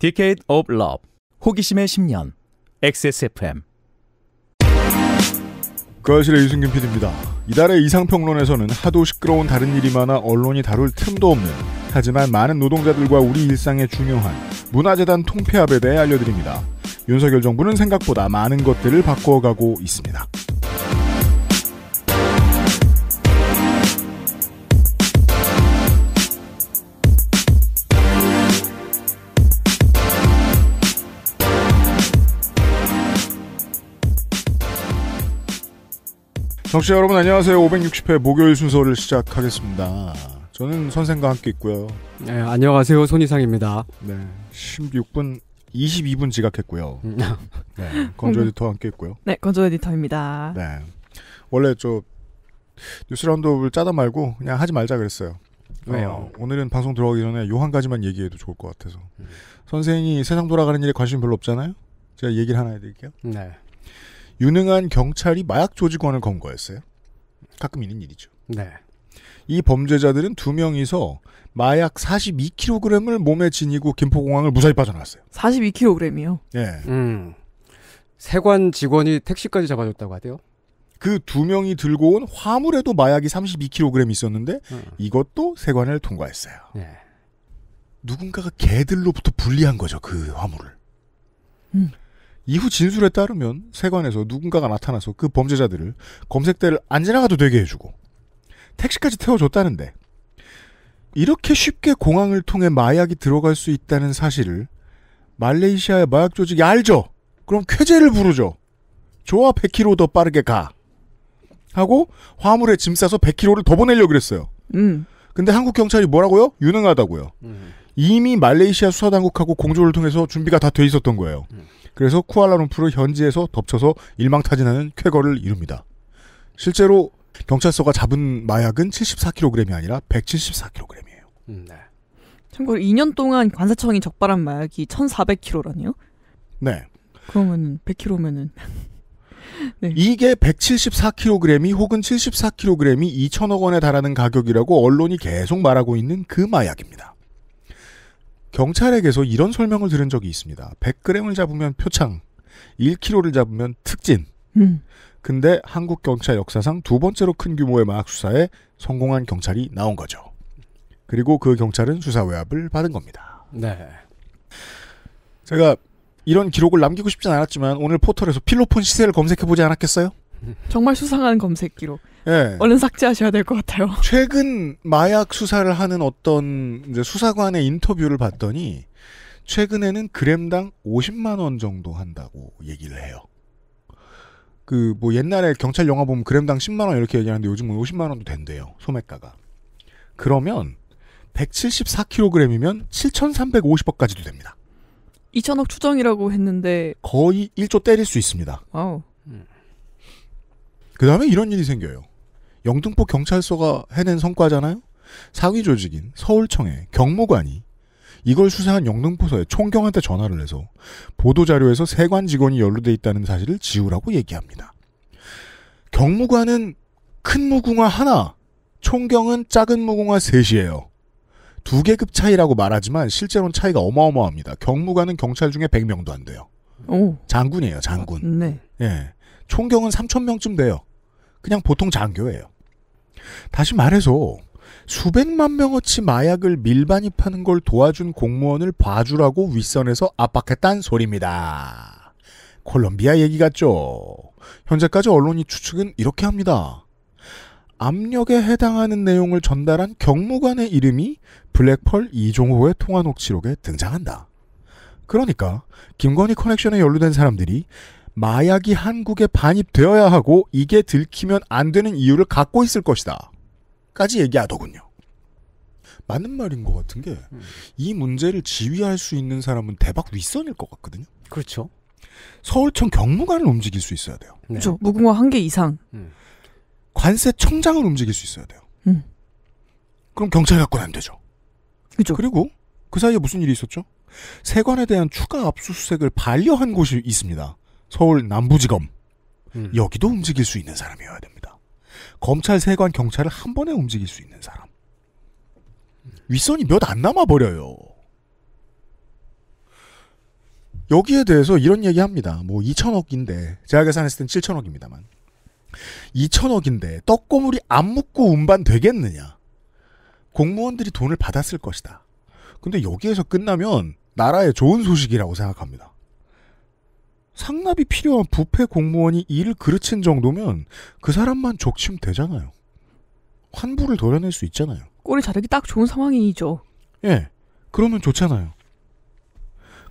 Decade of Love 호기심의 10년 XSFM 그실의 유승균 PD입니다. 이달의 이상평론에서는 하도 시끄러운 다른 일이 많아 언론이 다룰 틈도 없는 하지만 많은 노동자들과 우리 일상에 중요한 문화재단 통폐합에 대해 알려드립니다. 윤석열 정부는 생각보다 많은 것들을 바꿔가고 있습니다. 청취자 여러분 안녕하세요. 560회 목요일 순서를 시작하겠습니다. 저는 선생과 함께 있고요. 네, 안녕하세요. 손희상입니다. 네, 16분 22분 지각했고요. 음. 네, 건조 에디터와 함께 있고요. 네, 건조 에디터입니다. 네, 원래 저 뉴스 라운드업을 짜다 말고 그냥 하지 말자 그랬어요. 어, 왜요? 어, 오늘은 방송 들어가기 전에 요 한 가지만 얘기해도 좋을 것 같아서. 음. 선생이 세상 돌아가는 일에 관심 별로 없잖아요? 제가 얘기를 하나 해드릴게요. 네. 유능한 경찰이 마약 조직원을 검거했어요. 가끔 있는 일이죠. 네. 이 범죄자들은 두 명이서 마약 42kg을 몸에 지니고 김포공항을 무사히 빠져나왔어요. 42kg이요? 예. 음. 세관 직원이 택시까지 잡아줬다고 하대요. 그 두 명이 들고 온 화물에도 마약이 32kg 있었는데 음. 이것도 세관을 통과했어요. 예. 누군가가 개들로부터 분리한 거죠, 그 화물을. 음. 이후 진술에 따르면 세관에서 누군가가 나타나서 그 범죄자들을 검색대를 안 지나가도 되게 해주고 택시까지 태워줬다는데 이렇게 쉽게 공항을 통해 마약이 들어갈 수 있다는 사실을 말레이시아의 마약 조직이 알죠. 그럼 쾌재를 부르죠. 좋아 100km 더 빠르게 가. 하고 화물에 짐 싸서 100km를 더 보내려고 그랬어요. 음. 근데 한국 경찰이 뭐라고요? 유능하다고요. 음. 이미 말레이시아 수사당국하고 공조를 통해서 준비가 다 돼 있었던 거예요. 음. 그래서 쿠알라룸푸르 현지에서 덮쳐서 일망타진하는 쾌거를 이룹니다. 실제로 경찰서가 잡은 마약은 74kg이 아니라 174kg이에요. 음, 네. 참고로 2년 동안 관세청이 적발한 마약이 1,400kg라니요? 네. 그러면은 100kg면은 네. 이게 174kg이 혹은 74kg이 2천억 원에 달하는 가격이라고 언론이 계속 말하고 있는 그 마약입니다. 경찰에게서 이런 설명을 들은 적이 있습니다. 100g을 잡으면 표창, 1kg를 잡으면 특진. 음. 근데 한국 경찰 역사상 두 번째로 큰 규모의 마약 수사에 성공한 경찰이 나온 거죠. 그리고 그 경찰은 수사 외압을 받은 겁니다. 네. 제가 이런 기록을 남기고 싶진 않았지만 오늘 포털에서 필로폰 시세를 검색해 보지 않았겠어요? 정말 수상한 검색 기록. 네. 얼른 삭제하셔야 될 것 같아요. 최근 마약 수사를 하는 어떤 수사관의 인터뷰를 봤더니 최근에는 그램당 50만 원 정도 한다고 얘기를 해요. 그 뭐 옛날에 경찰 영화 보면 그램당 10만 원 이렇게 얘기하는데 요즘은 50만 원도 된대요. 소매가가. 그러면 174kg이면 7,350억까지도 됩니다. 2천억 추정이라고 했는데 거의 1조 때릴 수 있습니다. 와우. 그 다음에 이런 일이 생겨요. 영등포 경찰서가 해낸 성과잖아요. 상위 조직인 서울청의 경무관이 이걸 수사한 영등포서의 총경한테 전화를 해서 보도자료에서 세관 직원이 연루돼 있다는 사실을 지우라고 얘기합니다. 경무관은 큰 무궁화 하나, 총경은 작은 무궁화 셋이에요. 두 계급 차이라고 말하지만 실제로는 차이가 어마어마합니다. 경무관은 경찰 중에 100명도 안 돼요. 오. 장군이에요, 장군. 아, 네. 예. 총경은 3,000명쯤 돼요. 그냥 보통 장교예요. 다시 말해서 수백만 명어치 마약을 밀반입하는 걸 도와준 공무원을 봐주라고 윗선에서 압박했단 소리입니다. 콜롬비아 얘기 같죠? 현재까지 언론이 추측은 이렇게 합니다. 압력에 해당하는 내용을 전달한 경무관의 이름이 블랙펄 이종호의 통화 녹취록에 등장한다. 그러니까 김건희 커넥션에 연루된 사람들이 마약이 한국에 반입되어야 하고 이게 들키면 안 되는 이유를 갖고 있을 것이다. 까지 얘기하더군요. 맞는 말인 것 같은 게, 음. 이 문제를 지휘할 수 있는 사람은 대박 윗선일 것 같거든요. 그렇죠. 서울청 경무관을 움직일 수 있어야 돼요. 네. 그렇죠. 무궁화 한 개 이상. 음. 관세 청장을 움직일 수 있어야 돼요. 음. 그럼 경찰 갖고는 안 되죠. 그죠. 그리고 그 사이에 무슨 일이 있었죠? 세관에 대한 추가 압수수색을 반려한 곳이 있습니다. 서울 남부지검 음. 여기도 움직일 수 있는 사람이어야 됩니다. 검찰, 세관, 경찰을 한 번에 움직일 수 있는 사람. 윗선이 몇 안 남아 버려요. 여기에 대해서 이런 얘기 합니다. 뭐 2천억인데 제가 계산했을 땐 7천억입니다만 2천억인데 떡고물이 안 묻고 운반 되겠느냐? 공무원들이 돈을 받았을 것이다. 근데 여기에서 끝나면 나라에 좋은 소식이라고 생각합니다. 상납이 필요한 부패 공무원이 일을 그르친 정도면 그 사람만 적침 되잖아요. 환불을 도려낼 수 있잖아요. 꼬리 자르기 딱 좋은 상황이죠. 예. 그러면 좋잖아요.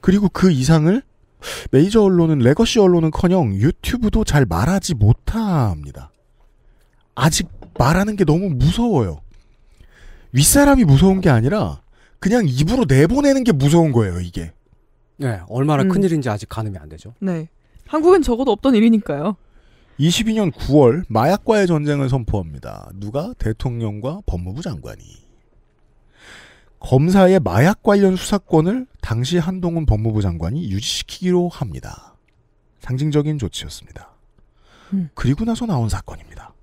그리고 그 이상을 메이저 언론은 레거시 언론은커녕 유튜브도 잘 말하지 못합니다. 아직 말하는 게 너무 무서워요. 윗사람이 무서운 게 아니라 그냥 입으로 내보내는 게 무서운 거예요, 이게. 네, 얼마나 음. 큰 일인지 아직 가늠이 안 되죠. 네, 한국은 적어도 없던 일이니까요. 22년 9월 마약과의 전쟁을 선포합니다. 누가 대통령과 법무부 장관이 검사의 마약 관련 수사권을 당시 한동훈 법무부 장관이 유지시키기로 합니다. 상징적인 조치였습니다. 음. 그리고 나서 나온 사건입니다.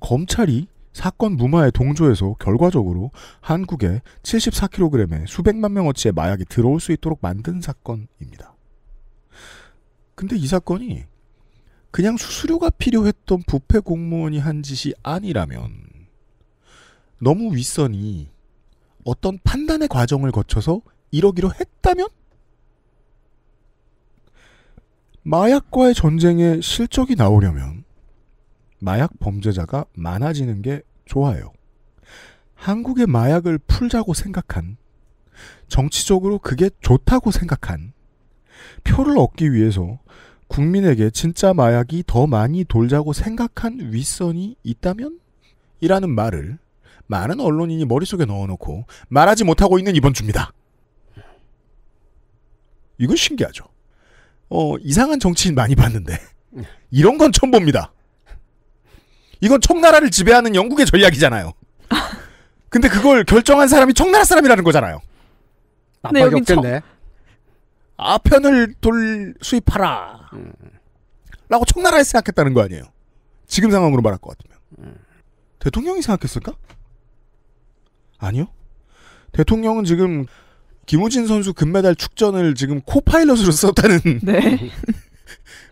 검찰이 사건 무마에 동조해서 결과적으로 한국에 74kg의 수백만 명어치의 마약이 들어올 수 있도록 만든 사건입니다. 근데 이 사건이 그냥 수수료가 필요했던 부패 공무원이 한 짓이 아니라면 너무 윗선이 어떤 판단의 과정을 거쳐서 이러기로 했다면 마약과의 전쟁에 실적이 나오려면 마약 범죄자가 많아지는 게 좋아요. 한국의 마약을 풀자고 생각한, 정치적으로 그게 좋다고 생각한, 표를 얻기 위해서 국민에게 진짜 마약이 더 많이 돌자고 생각한 윗선이 있다면? 이라는 말을 많은 언론인이 머릿속에 넣어놓고 말하지 못하고 있는 이번 주입니다. 이건 신기하죠. 어, 이상한 정치인 많이 봤는데. 이런 건 처음 봅니다. 이건 청나라를 지배하는 영국의 전략이잖아요. 근데 그걸 결정한 사람이 청나라 사람이라는 거잖아요. 네, 여긴 없겠네. 아편을 돌 수입하라. 음. 라고 청나라에 생각했다는 거 아니에요. 지금 상황으로 말할 것 같으면. 음. 대통령이 생각했을까? 아니요. 대통령은 지금 김우진 선수 금메달 축전을 지금 코파일럿으로 썼다는 네.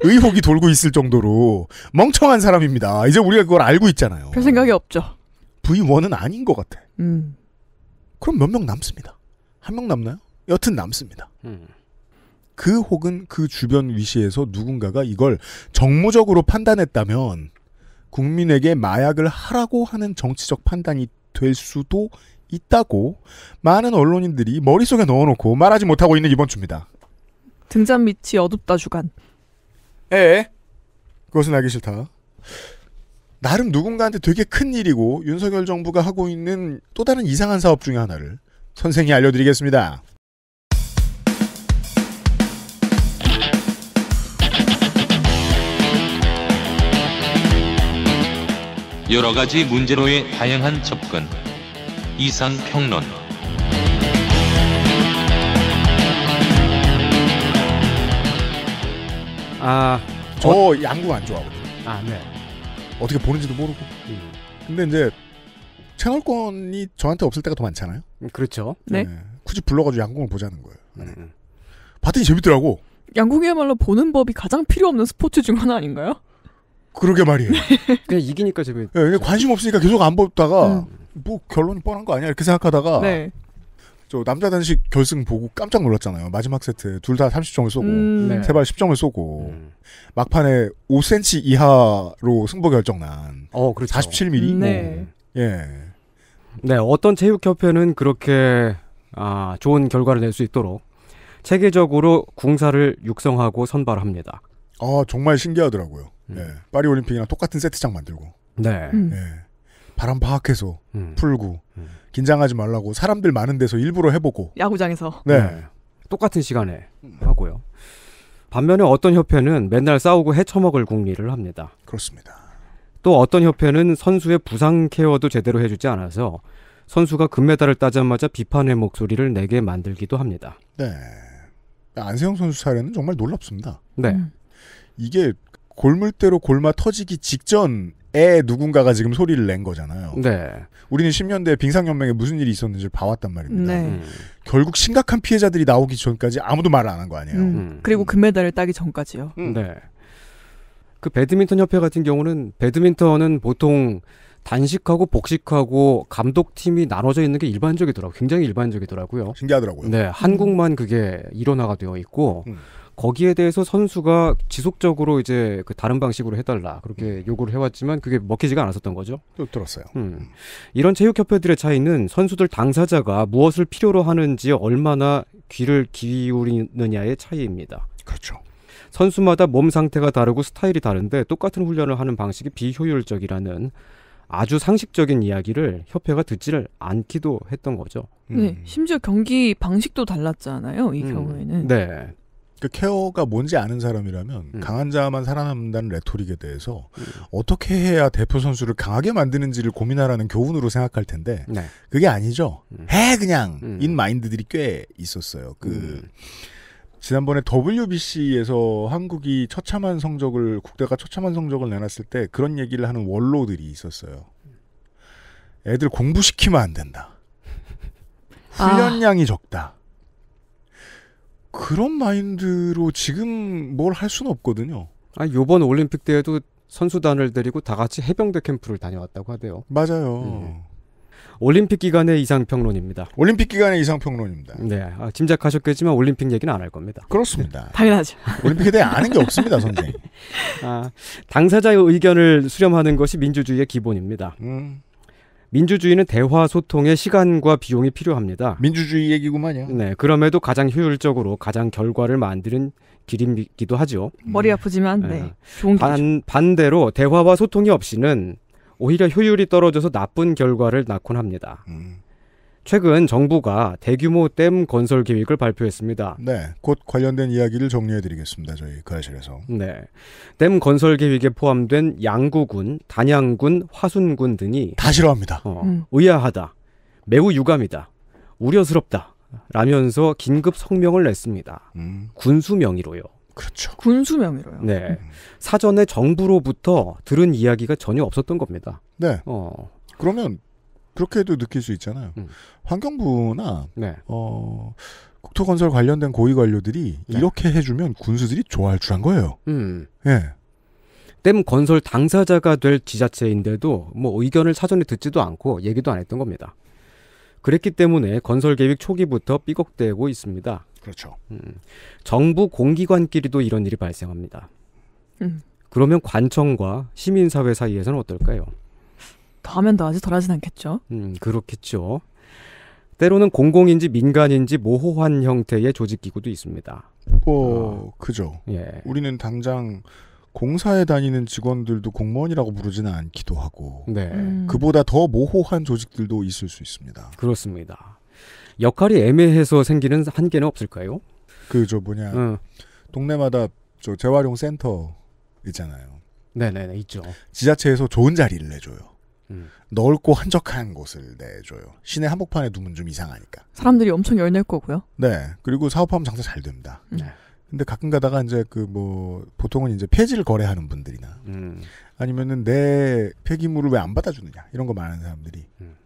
의혹이 돌고 있을 정도로 멍청한 사람입니다. 이제 우리가 그걸 알고 있잖아요. 별 생각이 없죠. V1은 아닌 것 같아. 음. 그럼 몇 명 남습니다. 한 명 남나요? 여튼 남습니다. 음. 그 혹은 그 주변 위시에서 누군가가 이걸 정무적으로 판단했다면 국민에게 마약을 하라고 하는 정치적 판단이 될 수도 있다고 많은 언론인들이 머릿속에 넣어놓고 말하지 못하고 있는 이번 주입니다. 등잔 밑이 어둡다 주간. 에 예. 그것은 하기 싫다. 나름 누군가한테 되게 큰 일이고 윤석열 정부가 하고 있는 또 다른 이상한 사업 중에 하나를 선생이 알려드리겠습니다. 여러 가지 문제로의 다양한 접근. 이상평론. 아, 저 어, 양구 안 좋아하거든요. 아, 네. 어떻게 보는지도 모르고. 음. 근데 이제 채널권이 저한테 없을 때가 더 많잖아요. 음, 그렇죠. 네. 네. 굳이 불러가지고 양궁을 보자는 거예요. 네. 봤더니 재밌더라고. 양궁이야말로 보는 법이 가장 필요 없는 스포츠 중 하나 아닌가요? 그러게 말이에요. 네. 그냥 이기니까 재미. 네, 예, 관심 없으니까 계속 안 보다가 음. 뭐 결론이 뻔한 거 아니야 이렇게 생각하다가 네. 저 남자 단식 결승 보고 깜짝 놀랐잖아요. 마지막 세트 둘 다 30점을 쏘고 음. 세발 10점을 쏘고 음. 막판에 5cm 이하로 승부 결정난 어, 그렇죠. 47mm 음. 네. 예. 네, 어떤 체육협회는 그렇게 아, 좋은 결과를 낼 수 있도록 체계적으로 궁사를 육성하고 선발합니다. 아, 정말 신기하더라고요. 음. 예. 네. 파리 올림픽이랑 똑같은 세트장 만들고. 네. 음. 예. 바람 파악해서 음. 풀고. 음. 긴장하지 말라고 사람들 많은 데서 일부러 해보고 야구장에서 네. 네 똑같은 시간에 하고요. 반면에 어떤 협회는 맨날 싸우고 해쳐먹을 궁리를 합니다. 그렇습니다. 또 어떤 협회는 선수의 부상 케어도 제대로 해주지 않아서 선수가 금메달을 따자마자 비판의 목소리를 내게 만들기도 합니다. 네. 안세영 선수 사례는 정말 놀랍습니다. 네. 음. 이게 골물대로 골마 터지기 직전 에 누군가가 지금 소리를 낸 거잖아요. 네. 우리는 10년대 빙상연맹에 무슨 일이 있었는지 봐왔단 말입니다. 네. 음. 결국 심각한 피해자들이 나오기 전까지 아무도 말을 안 한 거 아니에요. 음. 음. 그리고 금메달을 따기 전까지요. 음. 음. 네. 그 배드민턴 협회 같은 경우는 배드민턴은 보통 단식하고 복식하고 감독팀이 나눠져 있는 게 일반적이더라고요. 굉장히 일반적이더라고요. 신기하더라고요. 네, 한국만 그게 일어나가 되어 있고 음. 거기에 대해서 선수가 지속적으로 이제 그 다른 방식으로 해달라 그렇게 음. 요구를 해왔지만 그게 먹히지가 않았었던 거죠. 또 들었어요. 음. 음. 이런 체육협회들의 차이는 선수들 당사자가 무엇을 필요로 하는지 얼마나 귀를 기울이느냐의 차이입니다. 그렇죠. 선수마다 몸 상태가 다르고 스타일이 다른데 똑같은 훈련을 하는 방식이 비효율적이라는 아주 상식적인 이야기를 협회가 듣지를 않기도 했던 거죠. 음. 네, 심지어 경기 방식도 달랐잖아요. 이 음, 경우에는. 네. 그 케어가 뭔지 아는 사람이라면 음. 강한 자만 살아남는다는 레토릭에 대해서 음. 어떻게 해야 대표 선수를 강하게 만드는지를 고민하라는 교훈으로 생각할 텐데 네. 그게 아니죠. 음. 해 그냥 음. 인 마인드들이 꽤 있었어요. 그 음. 지난번에 WBC에서 한국이 처참한 성적을 국대가 처참한 성적을 내놨을 때 그런 얘기를 하는 원로들이 있었어요. 애들 공부시키면 안 된다. 아. 훈련량이 아. 적다. 그런 마인드로 지금 뭘 할 수는 없거든요. 아, 요번 올림픽 때에도 선수단을 데리고 다 같이 해병대 캠프를 다녀왔다고 하대요. 맞아요. 음. 올림픽 기간의 이상평론입니다. 올림픽 기간의 이상평론입니다. 네, 아, 짐작하셨겠지만 올림픽 얘기는 안 할 겁니다. 그렇습니다. 네. 당연하죠. 올림픽에 대해 아는 게 없습니다, 선생님. 아, 당사자의 의견을 수렴하는 것이 민주주의의 기본입니다. 음. 민주주의는 대화 소통의 시간과 비용이 필요합니다. 민주주의 얘기구만요. 네, 그럼에도 가장 효율적으로 가장 결과를 만드는 길이기도 하죠. 음. 머리 아프지만 네. 네. 좋은 반, 반대로 대화와 소통이 없이는 오히려 효율이 떨어져서 나쁜 결과를 낳곤 합니다. 음. 최근 정부가 대규모 댐 건설 계획을 발표했습니다. 네, 곧 관련된 이야기를 정리해드리겠습니다. 저희 그아실에서. 네, 댐 건설 계획에 포함된 양구군, 단양군, 화순군 등이 다 싫어합니다. 어, 음. 의아하다, 매우 유감이다, 우려스럽다 라면서 긴급 성명을 냈습니다. 음. 군수 명의로요. 그렇죠. 군수 명의로요. 네, 음. 사전에 정부로부터 들은 이야기가 전혀 없었던 겁니다. 네. 어. 그러면 그렇게도 느낄 수 있잖아요. 음. 환경부나 네. 어, 국토건설 관련된 고위 관료들이 네. 이렇게 해주면 군수들이 좋아할 줄안 거예요. 음. 예. 댐 건설 당사자가 될 지자체인데도 뭐 의견을 사전에 듣지도 않고 얘기도 안 했던 겁니다. 그랬기 때문에 건설 계획 초기부터 삐걱대고 있습니다. 그렇죠. 음. 정부 공기관끼리도 이런 일이 발생합니다. 음. 그러면 관청과 시민사회 사이에서는 어떨까요? 더 하면 더 하지 덜 하진 않겠죠. 음, 그렇겠죠. 때로는 공공인지 민간인지 모호한 형태의 조직기구도 있습니다. 어, 그죠. 예. 우리는 당장 공사에 다니는 직원들도 공무원이라고 부르지는 않기도 하고, 네. 음. 그보다 더 모호한 조직들도 있을 수 있습니다. 그렇습니다. 역할이 애매해서 생기는 한계는 없을까요? 그저 뭐냐 어. 동네마다 저 재활용 센터 있잖아요. 네네네 있죠. 지자체에서 좋은 자리를 내줘요. 음. 넓고 한적한 곳을 내줘요. 시내 한복판에 두면 좀 이상하니까. 사람들이 엄청 열낼 거고요. 네. 그리고 사업하면 장사 잘 됩니다. 음. 네. 근데 가끔 가다가 이제 그 뭐 보통은 이제 폐지를 거래하는 분들이나 음. 아니면은 내 폐기물을 왜 안 받아주느냐 이런 거 많은 사람들이 음.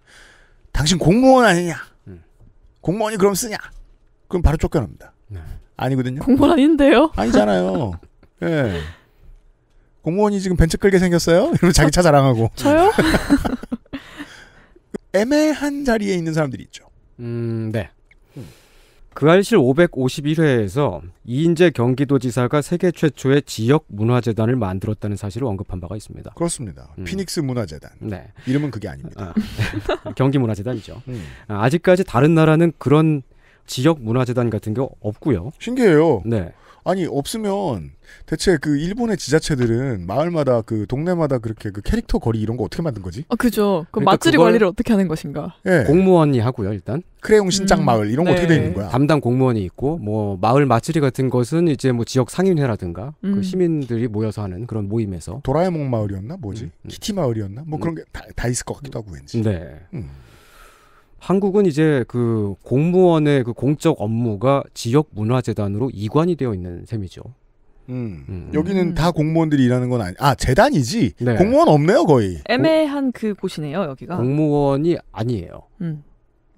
당신 공무원 아니냐 음. 공무원이 그럼 쓰냐 그럼 바로 쫓겨납니다. 네. 아니거든요. 공무원 아닌데요? 아니잖아요. 예. 네. 공무원이 지금 벤츠 끌게 생겼어요? 이러면 자기 차 자랑하고. 저요? 애매한 자리에 있는 사람들이 있죠. 음, 네. 그 알실 551회에서 이인재 경기도지사가 세계 최초의 지역 문화재단을 만들었다는 사실을 언급한 바가 있습니다. 그렇습니다. 음. 피닉스 문화재단. 네. 이름은 그게 아닙니다. 아, 네. 경기 문화재단이죠. 음. 아, 아직까지 다른 나라는 그런 지역 문화재단 같은 게 없고요. 신기해요. 네. 아니 없으면 대체 그 일본의 지자체들은 마을마다 그 동네마다 그렇게 그 캐릭터 거리 이런 거 어떻게 만든 거지? 아 그죠. 그럼 그러니까 맛들이 관리를 어떻게 하는 것인가? 예. 공무원이 하고요 일단. 크레용 신장 음. 마을 이런 거 네. 어떻게 돼는 거야? 담당 공무원이 있고 뭐 마을 마츠리 같은 것은 이제 뭐 지역 상인회라든가 그 음. 그 시민들이 모여서 하는 그런 모임에서 도라에몽 마을이었나 뭐지 음. 음. 키티 마을이었나 뭐 음. 그런 게 다 있을 것 같기도 하고 왠지. 네. 음. 한국은 이제 그 공무원의 그 공적 업무가 지역 문화재단으로 이관이 되어 있는 셈이죠. 음. 음. 음. 여기는 음. 다 공무원들이 일하는 건 아니. 아 재단이지. 네. 공무원 없네요 거의. 애매한 그 곳이네요 여기가. 공무원이 아니에요. 음.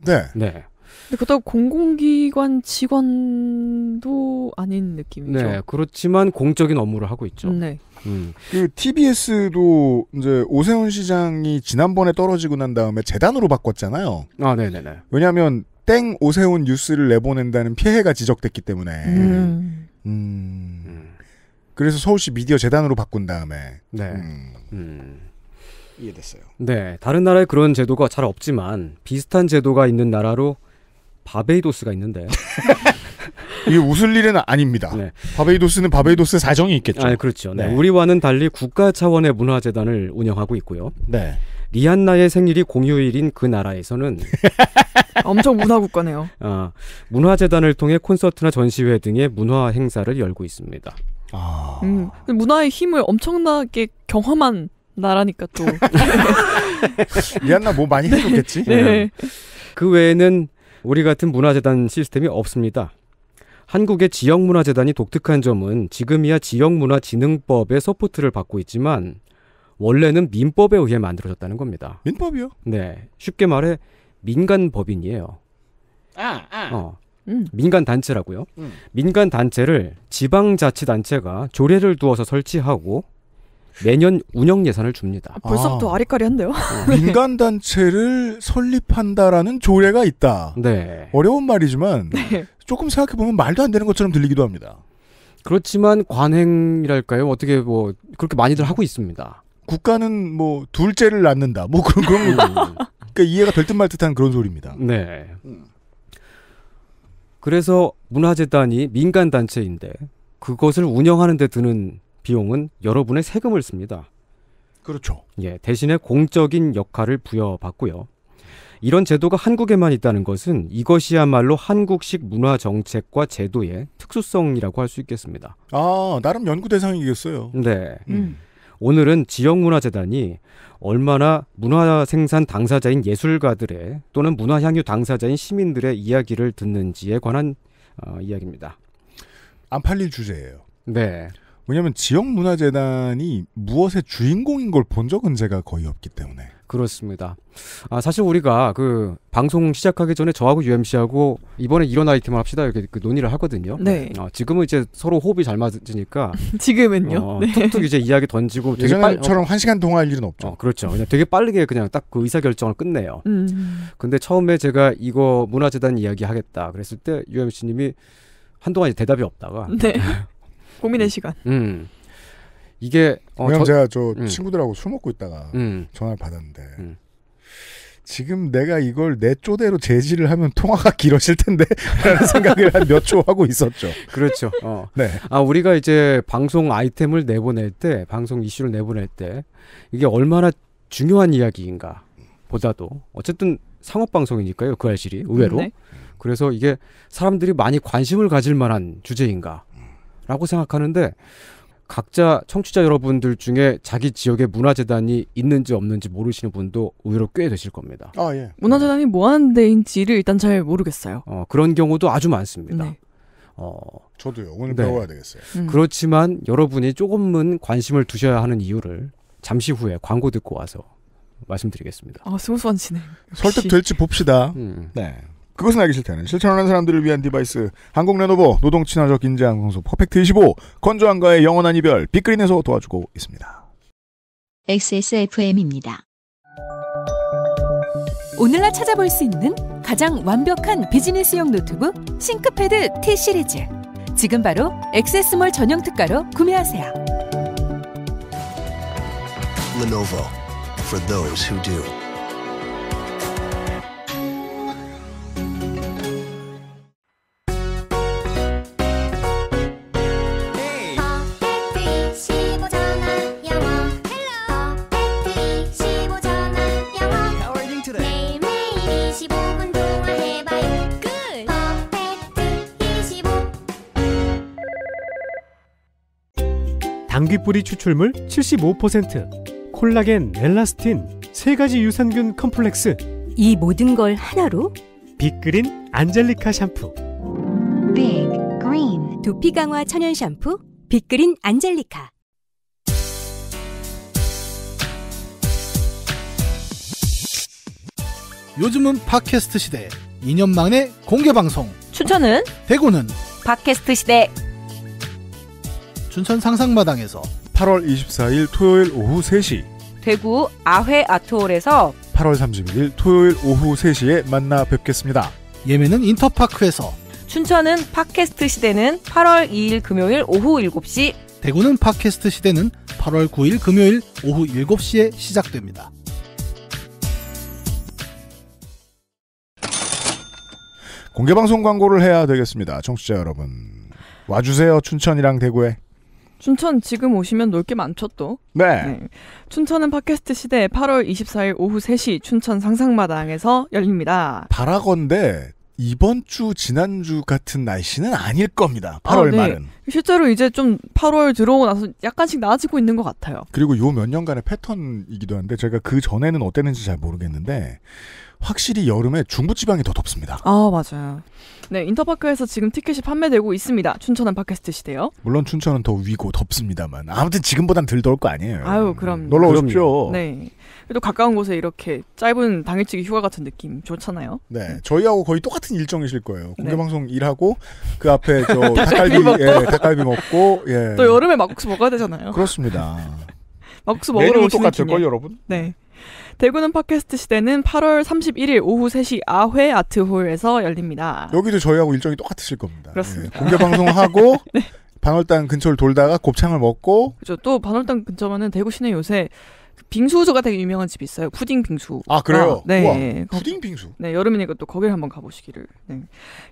네. 네. 근데 그렇다고 공공기관 직원도 아닌 느낌이죠. 네, 그렇지만 공적인 업무를 하고 있죠. 음, 네. 음. 그 TBS도 이제 오세훈 시장이 지난번에 떨어지고 난 다음에 재단으로 바꿨잖아요. 아, 네네네. 왜냐하면 땡 오세훈 뉴스를 내보낸다는 피해가 지적됐기 때문에. 음. 음. 그래서 서울시 미디어 재단으로 바꾼 다음에. 네. 음. 음. 이해됐어요. 네, 다른 나라에 그런 제도가 잘 없지만 비슷한 제도가 있는 나라로 바베이도스가 있는데요. 이게 웃을 일은 아닙니다. 네. 바베이도스는 바베이도스 사정이 있겠죠. 아, 그렇죠. 네. 네. 우리와는 달리 국가 차원의 문화재단을 운영하고 있고요. 네. 리안나의 생일이 공휴일인 그 나라에서는 엄청 문화국가네요. 아, 문화재단을 통해 콘서트나 전시회 등의 문화 행사를 열고 있습니다. 아... 음, 그 문화의 힘을 엄청나게 경험한 나라니까 또. 리안나 뭐 많이 해줬겠지? 네. 네. 그 외에는 우리 같은 문화재단 시스템이 없습니다. 한국의 지역문화재단이 독특한 점은 지금이야 지역문화진흥법의 서포트를 받고 있지만 원래는 민법에 의해 만들어졌다는 겁니다. 민법이요? 네. 쉽게 말해 민간 법인이에요. 아, 아. 어. 민간 단체라고요. 음. 민간 음. 단체를 지방자치단체가 조례를 두어서 설치하고 매년 운영 예산을 줍니다. 아, 벌써부터 아, 리까리한데요 어, 네. 민간 단체를 설립한다라는 조례가 있다. 네. 어려운 말이지만 네. 조금 생각해 보면 말도 안 되는 것처럼 들리기도 합니다. 그렇지만 관행이랄까요? 어떻게 뭐 그렇게 많이들 하고 있습니다. 국가는 뭐 둘째를 낳는다. 뭐 그런 그런 거. 그러니까 이해가 될듯말 듯한 그런 소리입니다. 네. 그래서 문화재단이 민간 단체인데 그것을 운영하는 데 드는 비용은 여러분의 세금을 씁니다. 그렇죠. 예, 대신에 공적인 역할을 부여받고요. 이런 제도가 한국에만 있다는 것은 이것이야말로 한국식 문화 정책과 제도의 특수성이라고 할 수 있겠습니다. 아, 나름 연구 대상이겠어요. 네. 음. 음. 오늘은 지역문화재단이 얼마나 문화 생산 당사자인 예술가들의 또는 문화 향유 당사자인 시민들의 이야기를 듣는지에 관한 어, 이야기입니다. 안 팔릴 주제예요. 네. 왜냐하면 지역 문화재단이 무엇의 주인공인 걸 본 적은 제가 거의 없기 때문에 그렇습니다. 아, 사실 우리가 그 방송 시작하기 전에 저하고 UMC하고 이번에 이런 아이템을 합시다 이렇게 그 논의를 하거든요. 네. 어, 지금은 이제 서로 호흡이 잘 맞으니까 지금은요. 어, 네. 툭툭 이제 이야기 던지고 되게 처럼 어, 한 시간 동안 할 일은 없죠. 어, 그렇죠. 그냥 되게 빠르게 그냥 딱 그 의사 결정을 끝내요. 음. 근데 처음에 제가 이거 문화재단 이야기 하겠다 그랬을 때 UMC님이 한동안 대답이 없다가 네. 고민의 음. 시간. 음. 이게 어, 왜냐면 저, 제가 저 음. 친구들하고 술 먹고 있다가 음. 전화를 받았는데 음. 지금 내가 이걸 내 쪼대로 제지를 하면 통화가 길어질 텐데라는 생각을 한 몇 초 하고 있었죠. 그렇죠. 어. 네. 아 우리가 이제 방송 아이템을 내보낼 때 방송 이슈를 내보낼 때 이게 얼마나 중요한 이야기인가 보다도 어쨌든 상업 방송이니까요 그 알실이 의외로 음, 네. 그래서 이게 사람들이 많이 관심을 가질 만한 주제인가 라고 생각하는데 각자 청취자 여러분들 중에 자기 지역에 문화재단이 있는지 없는지 모르시는 분도 의외로 꽤 되실 겁니다. 아, 예. 문화재단이 뭐 하는 데인지를 일단 잘 모르겠어요. 어, 그런 경우도 아주 많습니다. 네. 어, 저도요. 오늘 네. 배워야 되겠어요. 음. 그렇지만 여러분이 조금은 관심을 두셔야 하는 이유를 잠시 후에 광고 듣고 와서 말씀드리겠습니다. 아, 스무스한 진행. 설득될지 봅시다. 음. 네. 그것은 알기 싫다는 실천하는 사람들을 위한 디바이스 한국 레노버 노동 친화적 인재 항공소 퍼펙트 25 건조한가의 영원한 이별 빅그린에서 도와주고 있습니다. XSFM입니다. 오늘날 찾아볼 수 있는 가장 완벽한 비즈니스용 노트북 싱크패드 T 시리즈 지금 바로 엑세몰 전용 특가로 구매하세요. Lenovo for those who do. 감기뿌리 추출물 75%, 콜라겐, 엘라스틴, 세 가지 유산균 컴플렉스. 이 모든 걸 하나로 빅그린 안젤리카 샴푸. 빅 그린 두피 강화 천연 샴푸 빅그린 안젤리카. 요즘은 팟캐스트 시대. 2년 만에 공개 방송. 추천은 대구는 팟캐스트 시대. 춘천 상상마당에서 8월 24일 토요일 오후 3시 대구 아회 아트홀에서 8월 31일 토요일 오후 3시에 만나 뵙겠습니다. 예매는 인터파크에서 춘천은 팟캐스트 시대는 8월 2일 금요일 오후 7시 대구는 팟캐스트 시대는 8월 9일 금요일 오후 7시에 시작됩니다. 공개방송 광고를 해야 되겠습니다. 청취자 여러분. 와주세요, 춘천이랑 대구에. 춘천 지금 오시면 놀게 많죠 또. 네. 네. 춘천은 팟캐스트 시대 8월 24일 오후 3시 춘천 상상마당에서 열립니다. 바라건대 이번 주 지난주 같은 날씨는 아닐 겁니다. 8월 아, 네. 말은. 실제로 이제 좀 8월 들어오고 나서 약간씩 나아지고 있는 것 같아요. 그리고 요 몇 년간의 패턴이기도 한데 제가 그 전에는 어땠는지 잘 모르겠는데 확실히 여름에 중부지방이 더 덥습니다. 아 맞아요. 네, 인터파크에서 지금 티켓이 판매되고 있습니다. 춘천은 팟캐스트 시대요. 물론 춘천은 더 위고 덥습니다만 아무튼 지금보단 덜 더울 거 아니에요. 아유, 그럼 음, 놀러 오십시오. 네. 그래도 가까운 곳에 이렇게 짧은 당일치기 휴가 같은 느낌 좋잖아요. 네, 저희하고 거의 똑같은 일정이실 거예요. 네. 공개 방송 일하고 그 앞에 저 닭갈비 닭갈비 먹고, 예, 닭갈비 먹고 예. 또 여름에 막국수 먹어야 되잖아요. 그렇습니다. 막국수 먹으러 오시는 똑같을걸 여러분? 네. 대구는 팟캐스트 시대는 8월 31일 오후 3시 아회 아트홀에서 열립니다. 여기도 저희하고 일정이 똑같으실 겁니다. 그렇습니다. 네. 공개 방송하고 네. 반월당 근처를 돌다가 곱창을 먹고 그렇죠. 또 반월당 근처면은 대구 시내 요새 빙수호수가 되게 유명한 집이 있어요. 푸딩 빙수. 아 그래요? 아, 네. 우와, 푸딩 빙수. 네 여름이니까 또 거기를 한번 가보시기를. 네.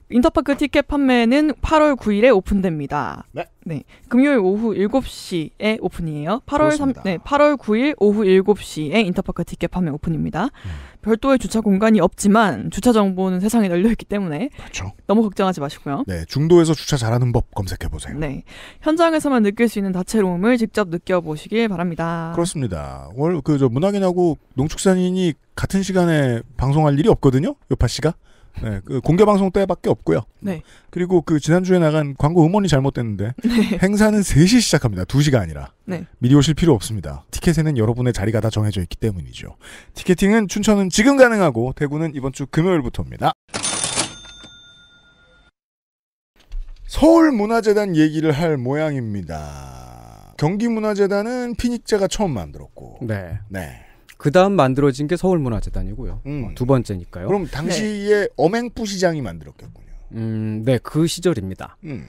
인터파크 티켓 판매는 8월 9일에 오픈됩니다. 네. 네. 금요일 오후 7시에 오픈이에요. 8월 그렇습니다. 3, 네 8월 9일 오후 7시에 인터파크 티켓 판매 오픈입니다. 음. 별도의 주차 공간이 없지만 주차 정보는 세상에 널려 있기 때문에 그렇죠. 너무 걱정하지 마시고요. 네, 중도에서 주차 잘하는 법 검색해 보세요. 네, 현장에서만 느낄 수 있는 다채로움을 직접 느껴보시길 바랍니다. 그렇습니다. 월그저 문학인하고 농축산인이 같은 시간에 방송할 일이 없거든요. 요파 씨가 네, 그 공개 방송 때밖에 없고요. 네. 그리고 그 지난주에 나간 광고 음원이 잘못됐는데 네. 행사는 3시 시작합니다. 2시가 아니라. 네. 미리 오실 필요 없습니다. 티켓에는 여러분의 자리가 다 정해져 있기 때문이죠. 티켓팅은 춘천은 지금 가능하고 대구는 이번 주 금요일부터입니다. 서울문화재단 얘기를 할 모양입니다. 경기문화재단은 피닉제가 처음 만들었고. 네. 네. 그 다음 만들어진 게 서울문화재단이고요. 음. 어, 두 번째니까요. 그럼 당시에 네. 엄행부 시장이 만들었겠군요. 음, 네, 그 시절입니다. 음.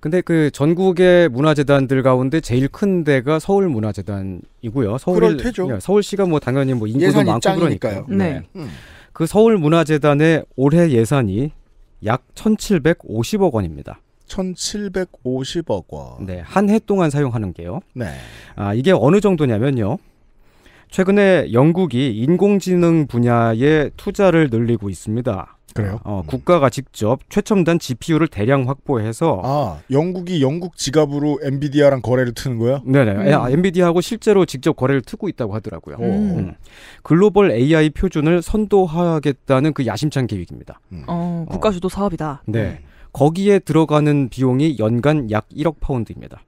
근데 그 전국의 문화재단들 가운데 제일 큰 데가 서울문화재단이고요. 서울, 예, 서울시가 뭐 당연히 뭐 인구도 많고 짱이니까요. 그러니까요. 네. 네. 음. 그 서울문화재단의 올해 예산이 약 1,750억 원입니다. 1,750억 원. 네, 한 해 동안 사용하는 게요. 네. 아, 이게 어느 정도냐면요. 최근에 영국이 인공지능 분야에 투자를 늘리고 있습니다. 그래요? 어, 국가가 직접 최첨단 GPU를 대량 확보해서 아 영국이 영국 지갑으로 엔비디아랑 거래를 트는 거야? 네네. 음. 아, 엔비디아하고 실제로 직접 거래를 트고 있다고 하더라고요. 음. 글로벌 AI 표준을 선도하겠다는 그 야심찬 계획입니다. 음. 어, 어. 국가 주도 사업이다. 네. 거기에 들어가는 비용이 연간 약 1억 파운드입니다.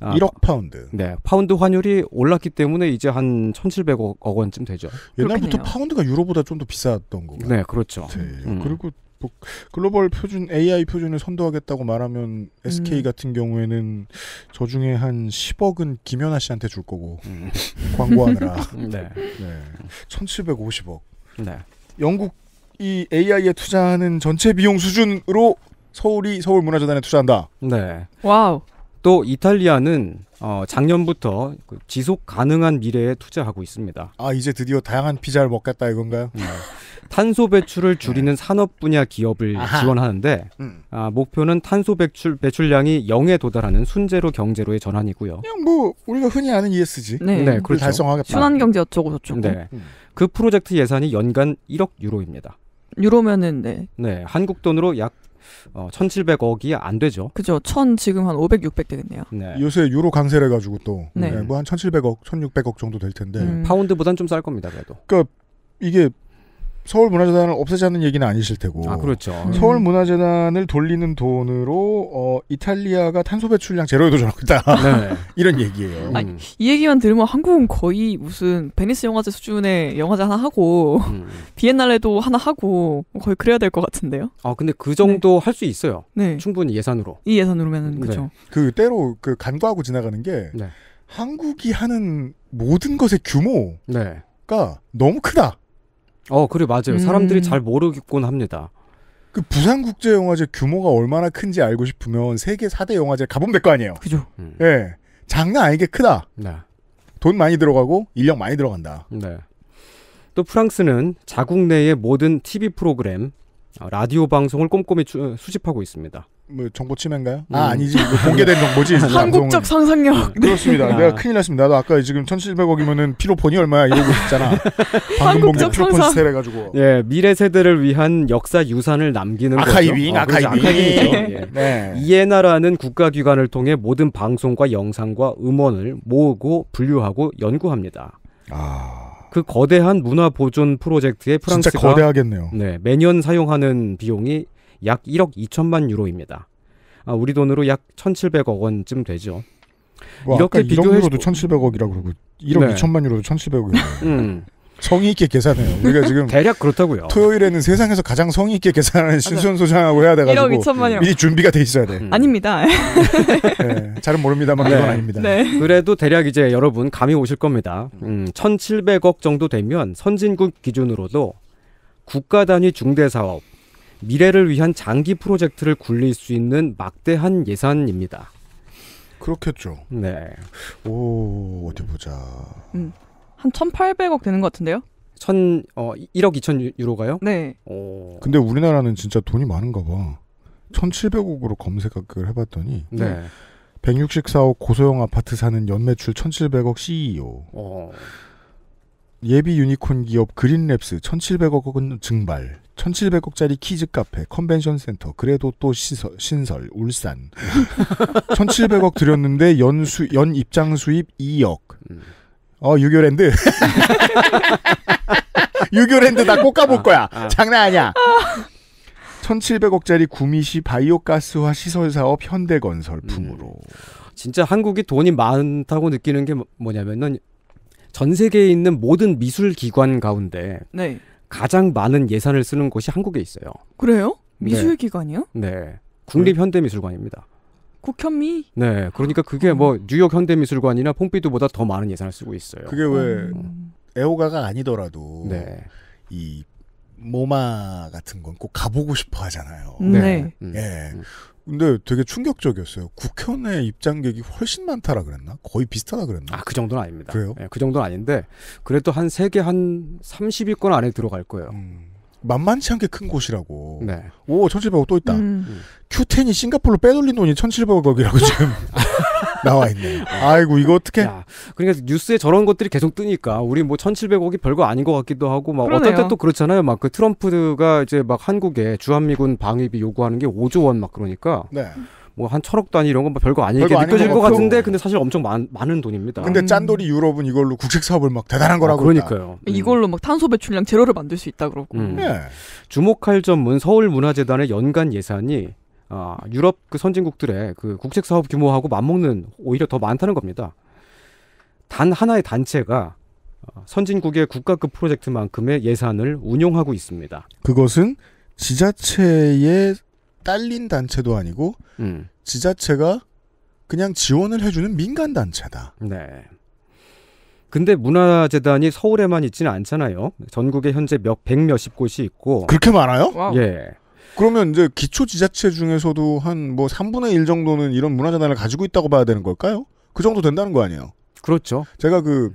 아, 1억 파운드. 네, 파운드 환율이 올랐기 때문에 이제 한 1,700억 원쯤 되죠. 옛날부터 그렇네요 파운드가 유로보다 좀 더 비쌌던 거같요 네, 그렇죠. 네. 음. 그리고 뭐 글로벌 표준 AI 표준을 선도하겠다고 말하면 SK 음. 같은 경우에는 저 중에 한 10억은 김연아 씨한테 줄 거고 음. 광고하느라. 네. 네. 1,750억. 네. 영국 이 AI에 투자하는 전체 비용 수준으로 서울이 서울문화재단에 투자한다. 네. 와우. 또 이탈리아는 어, 작년부터 그 지속 가능한 미래에 투자하고 있습니다. 아 이제 드디어 다양한 피자를 먹겠다 이건가요? 네. 탄소 배출을 네. 줄이는 네. 산업 분야 기업을 아하. 지원하는데 음. 아, 목표는 탄소 배출 배출량이 0에 도달하는 순제로 경제로의 전환이고요. 그냥 뭐 우리가 흔히 아는 ESG. 네, 네 그렇죠. 달성하겠다. 순환 경제 어쩌고 저쩌고. 네. 음. 그 프로젝트 예산이 연간 1억 유로입니다. 유로면은 네. 네, 한국 돈으로 약 어, 1,700억이 안 되죠. 그죠. 1000 지금 한 500, 600 되겠네요. 네. 요새 유로 강세를 가지고 또 네. 네, 뭐한 1,700억, 1,600억 정도 될 텐데 음. 파운드보단 좀쌀 겁니다. 그래도. 그니까 이게 서울 문화재단을 없애자는 얘기는 아니실 테고. 아, 그렇죠. 음. 서울 문화재단을 돌리는 돈으로 어, 이탈리아가 탄소 배출량 제로에 도전하고 있다. 네. 이런 얘기예요. 음. 아니, 이 얘기만 들으면 한국은 거의 무슨 베니스 영화제 수준의 영화제 하나 하고 음. 비엔날레도 하나 하고 뭐 거의 그래야 될 것 같은데요. 아, 근데 그 정도 네. 할수 있어요. 네. 충분히 예산으로. 이 예산으로면은 그렇죠. 그 때로 그 간과하고 지나가는 게 네. 한국이 하는 모든 것의 규모가 네. 너무 크다. 어, 그래 맞아요. 음. 사람들이 잘 모르겠곤 합니다. 그 부산국제영화제 규모가 얼마나 큰지 알고 싶으면 세계 4대 영화제 가본면될거 아니에요. 그죠. 음. 예. 음. 네. 장난 아니게 크다. 네. 돈 많이 들어가고 인력 많이 들어간다. 네. 또 프랑스는 자국 내의 모든 TV 프로그램, 어, 라디오 방송을 꼼꼼히 수집하고 있습니다. 뭐 정보 침해인가요? 아, 음. 아 아니지 뭐 공개된 정보지. 한국적 상상력. 음, 네. 그렇습니다. 내가 큰일 났습니다. 나도 아까 지금 1,700억이면은 피로폰이 얼마야 이러고 있잖아. 방금 본 피로폰 세래 가지고. 예 미래 세대를 위한 역사 유산을 남기는 아카이빙, 어, 그렇죠. 아카이빙. 아, 아카이빙. 네. 예. 네. 이에나라는 국가기관을 통해 모든 방송과 영상과 음원을 모으고 분류하고 연구합니다. 아. 그 거대한 문화 보존 프로젝트에 프랑스가 진짜 거대하겠네요. 네, 매년 사용하는 비용이 약 1억 2천만 유로입니다. 아, 우리 돈으로 약 1,700억 원쯤 되죠. 와, 이렇게 비교해 도 1,700억이라고 그러고 1억 네. 2천만 유로도 1,700억이에요. 음. 성의 있게 계산해요. 우리가 지금 대략 그렇다고요. 토요일에는 세상에서 가장 성의 있게 계산하는 신선 소장하고 해야 돼가지고 1억 2천만요. 미리 준비가 돼 있어야 돼. 음. 아닙니다. 네, 잘은 모릅니다만 네. 이건 아닙니다. 네. 그래도 대략 이제 여러분 감이 오실 겁니다. 음, 1,700억 음, 정도 되면 선진국 기준으로도 국가 단위 중대 사업 미래를 위한 장기 프로젝트를 굴릴 수 있는 막대한 예산입니다. 그렇겠죠. 네. 오, 어디 보자. 음, 한 1,800억 되는 것 같은데요? 천, 어, 1억 2천 유로가요? 네. 오. 근데 우리나라는 진짜 돈이 많은가 봐. 1,700억으로 검색을 해봤더니. 네. 164억 고소형 아파트 사는 연매출 1,700억 CEO. 오. 어. 예비 유니콘 기업 그린랩스 1,700억 원 증발. 1700억짜리 키즈 카페, 컨벤션 센터, 그래도 또 시설, 신설, 울산. 1700억 들였는데 연수, 연 입장 수입 2억. 음. 어, 유교랜드. 유교랜드 나 꼭 가볼 아, 거야. 아, 아. 장난 아니야. 1700억짜리 구미시 바이오가스화 시설 사업 현대건설 품으로. 음. 진짜 한국이 돈이 많다고 느끼는 게 뭐, 뭐냐면은 전 세계에 있는 모든 미술 기관 가운데 네. 가장 많은 예산을 쓰는 곳이 한국에 있어요. 그래요? 네. 미술기관이요? 네. 네. 국립현대미술관입니다. 국현미? 네. 그러니까 그게 뭐 음. 뉴욕 현대미술관이나 폼피두보다 더 많은 예산을 쓰고 있어요. 그게 왜 음. 애호가가 아니더라도 네. 이 모마 같은 건 꼭 가보고 싶어 하잖아요. 음. 네. 예. 음. 근데 되게 충격적이었어요. 국현의 입장객이 훨씬 많다라 그랬나? 거의 비슷하다 그랬나? 아, 그 정도는 아닙니다. 그래요? 네, 그 정도는 아닌데, 그래도 한세개한 30위권 안에 들어갈 거예요. 음, 만만치 않게 큰 곳이라고. 네. 오, 1700억 또 있다. 음. 큐텐이 음. 싱가폴로 빼돌린 돈이 1700억이라고 지금. 아, 나와 있네. 아. 아이고 이거 어떻게? 그러니까 뉴스에 저런 것들이 계속 뜨니까 우리 뭐 1,700억이 별거 아닌 것 같기도 하고 막요 어떤 때또 그렇잖아요. 막 그 트럼프가 이제 막 한국에 주한미군 방위비 요구하는 게 5조 원막 그러니까. 네. 뭐한 천억 단위 이런 건 뭐 별거 아니게 별거 느껴질 것, 같은데 근데 사실 엄청 많, 많은 돈입니다. 근데 짠돌이 유럽은 이걸로 국책 사업을 막 대단한 거라고 아, 그러니까. 그러니까요. 음. 이걸로 막 탄소 배출량 제로를 만들 수 있다 그러고. 음. 네. 주목할 점은 서울 문화재단의 연간 예산이 어, 유럽 그 선진국들의 그 국책 사업 규모하고 맞먹는 오히려 더 많다는 겁니다. 단 하나의 단체가 어, 선진국의 국가급 프로젝트만큼의 예산을 운용하고 있습니다. 그것은 지자체에 딸린 단체도 아니고 음. 지자체가 그냥 지원을 해주는 민간 단체다. 네. 근데 문화재단이 서울에만 있지는 않잖아요. 전국에 현재 몇백 몇십 곳이 있고 그렇게 많아요? 와우. 예. 그러면 이제 기초 지자체 중에서도 한 뭐 3분의 1 정도는 이런 문화재단을 가지고 있다고 봐야 되는 걸까요? 그 정도 된다는 거 아니에요? 그렇죠. 제가 그,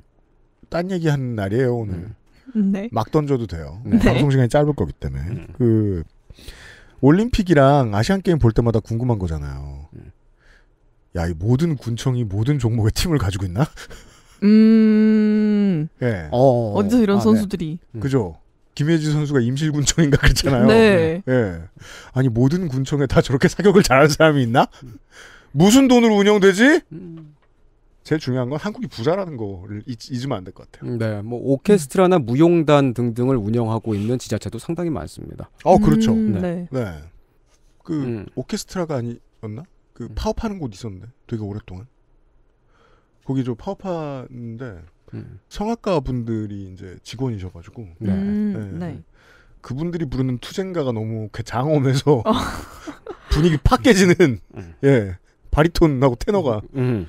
딴 얘기 하는 날이에요, 오늘. 음. 네. 막 던져도 돼요. 네. 방송 시간이 짧을 거기 때문에. 음. 그, 올림픽이랑 아시안게임 볼 때마다 궁금한 거잖아요. 음. 야, 이 모든 군청이 모든 종목의 팀을 가지고 있나? 음. 예. 네. 어. 어, 어. 어디 이런 아, 네. 선수들이. 네. 그죠. 김혜지 선수가 임실군청인가 그랬잖아요. 네. 예. 아니 모든 군청에 다 저렇게 사격을 잘하는 사람이 있나? 무슨 돈으로 운영되지? 제일 중요한 건 한국이 부자라는 거를 잊, 으면 안 될 것 같아요. 네, 뭐 오케스트라나 무용단 등등을 운영하고 있는 지자체도 상당히 많습니다. 어, 그렇죠. 음, 네. 네. 네. 그 음. 오케스트라가 아니었나? 그 음. 파업하는 곳 있었는데 되게 오랫동안 거기 저 파업하는데 성악가 음. 분들이 이제 직원이셔가지고 네. 음, 음 네. 네. 그분들이 부르는 투쟁가가 너무 그 장엄해서 어. 분위기 팍 깨지는 네. 예 바리톤하고 테너가 음. 음.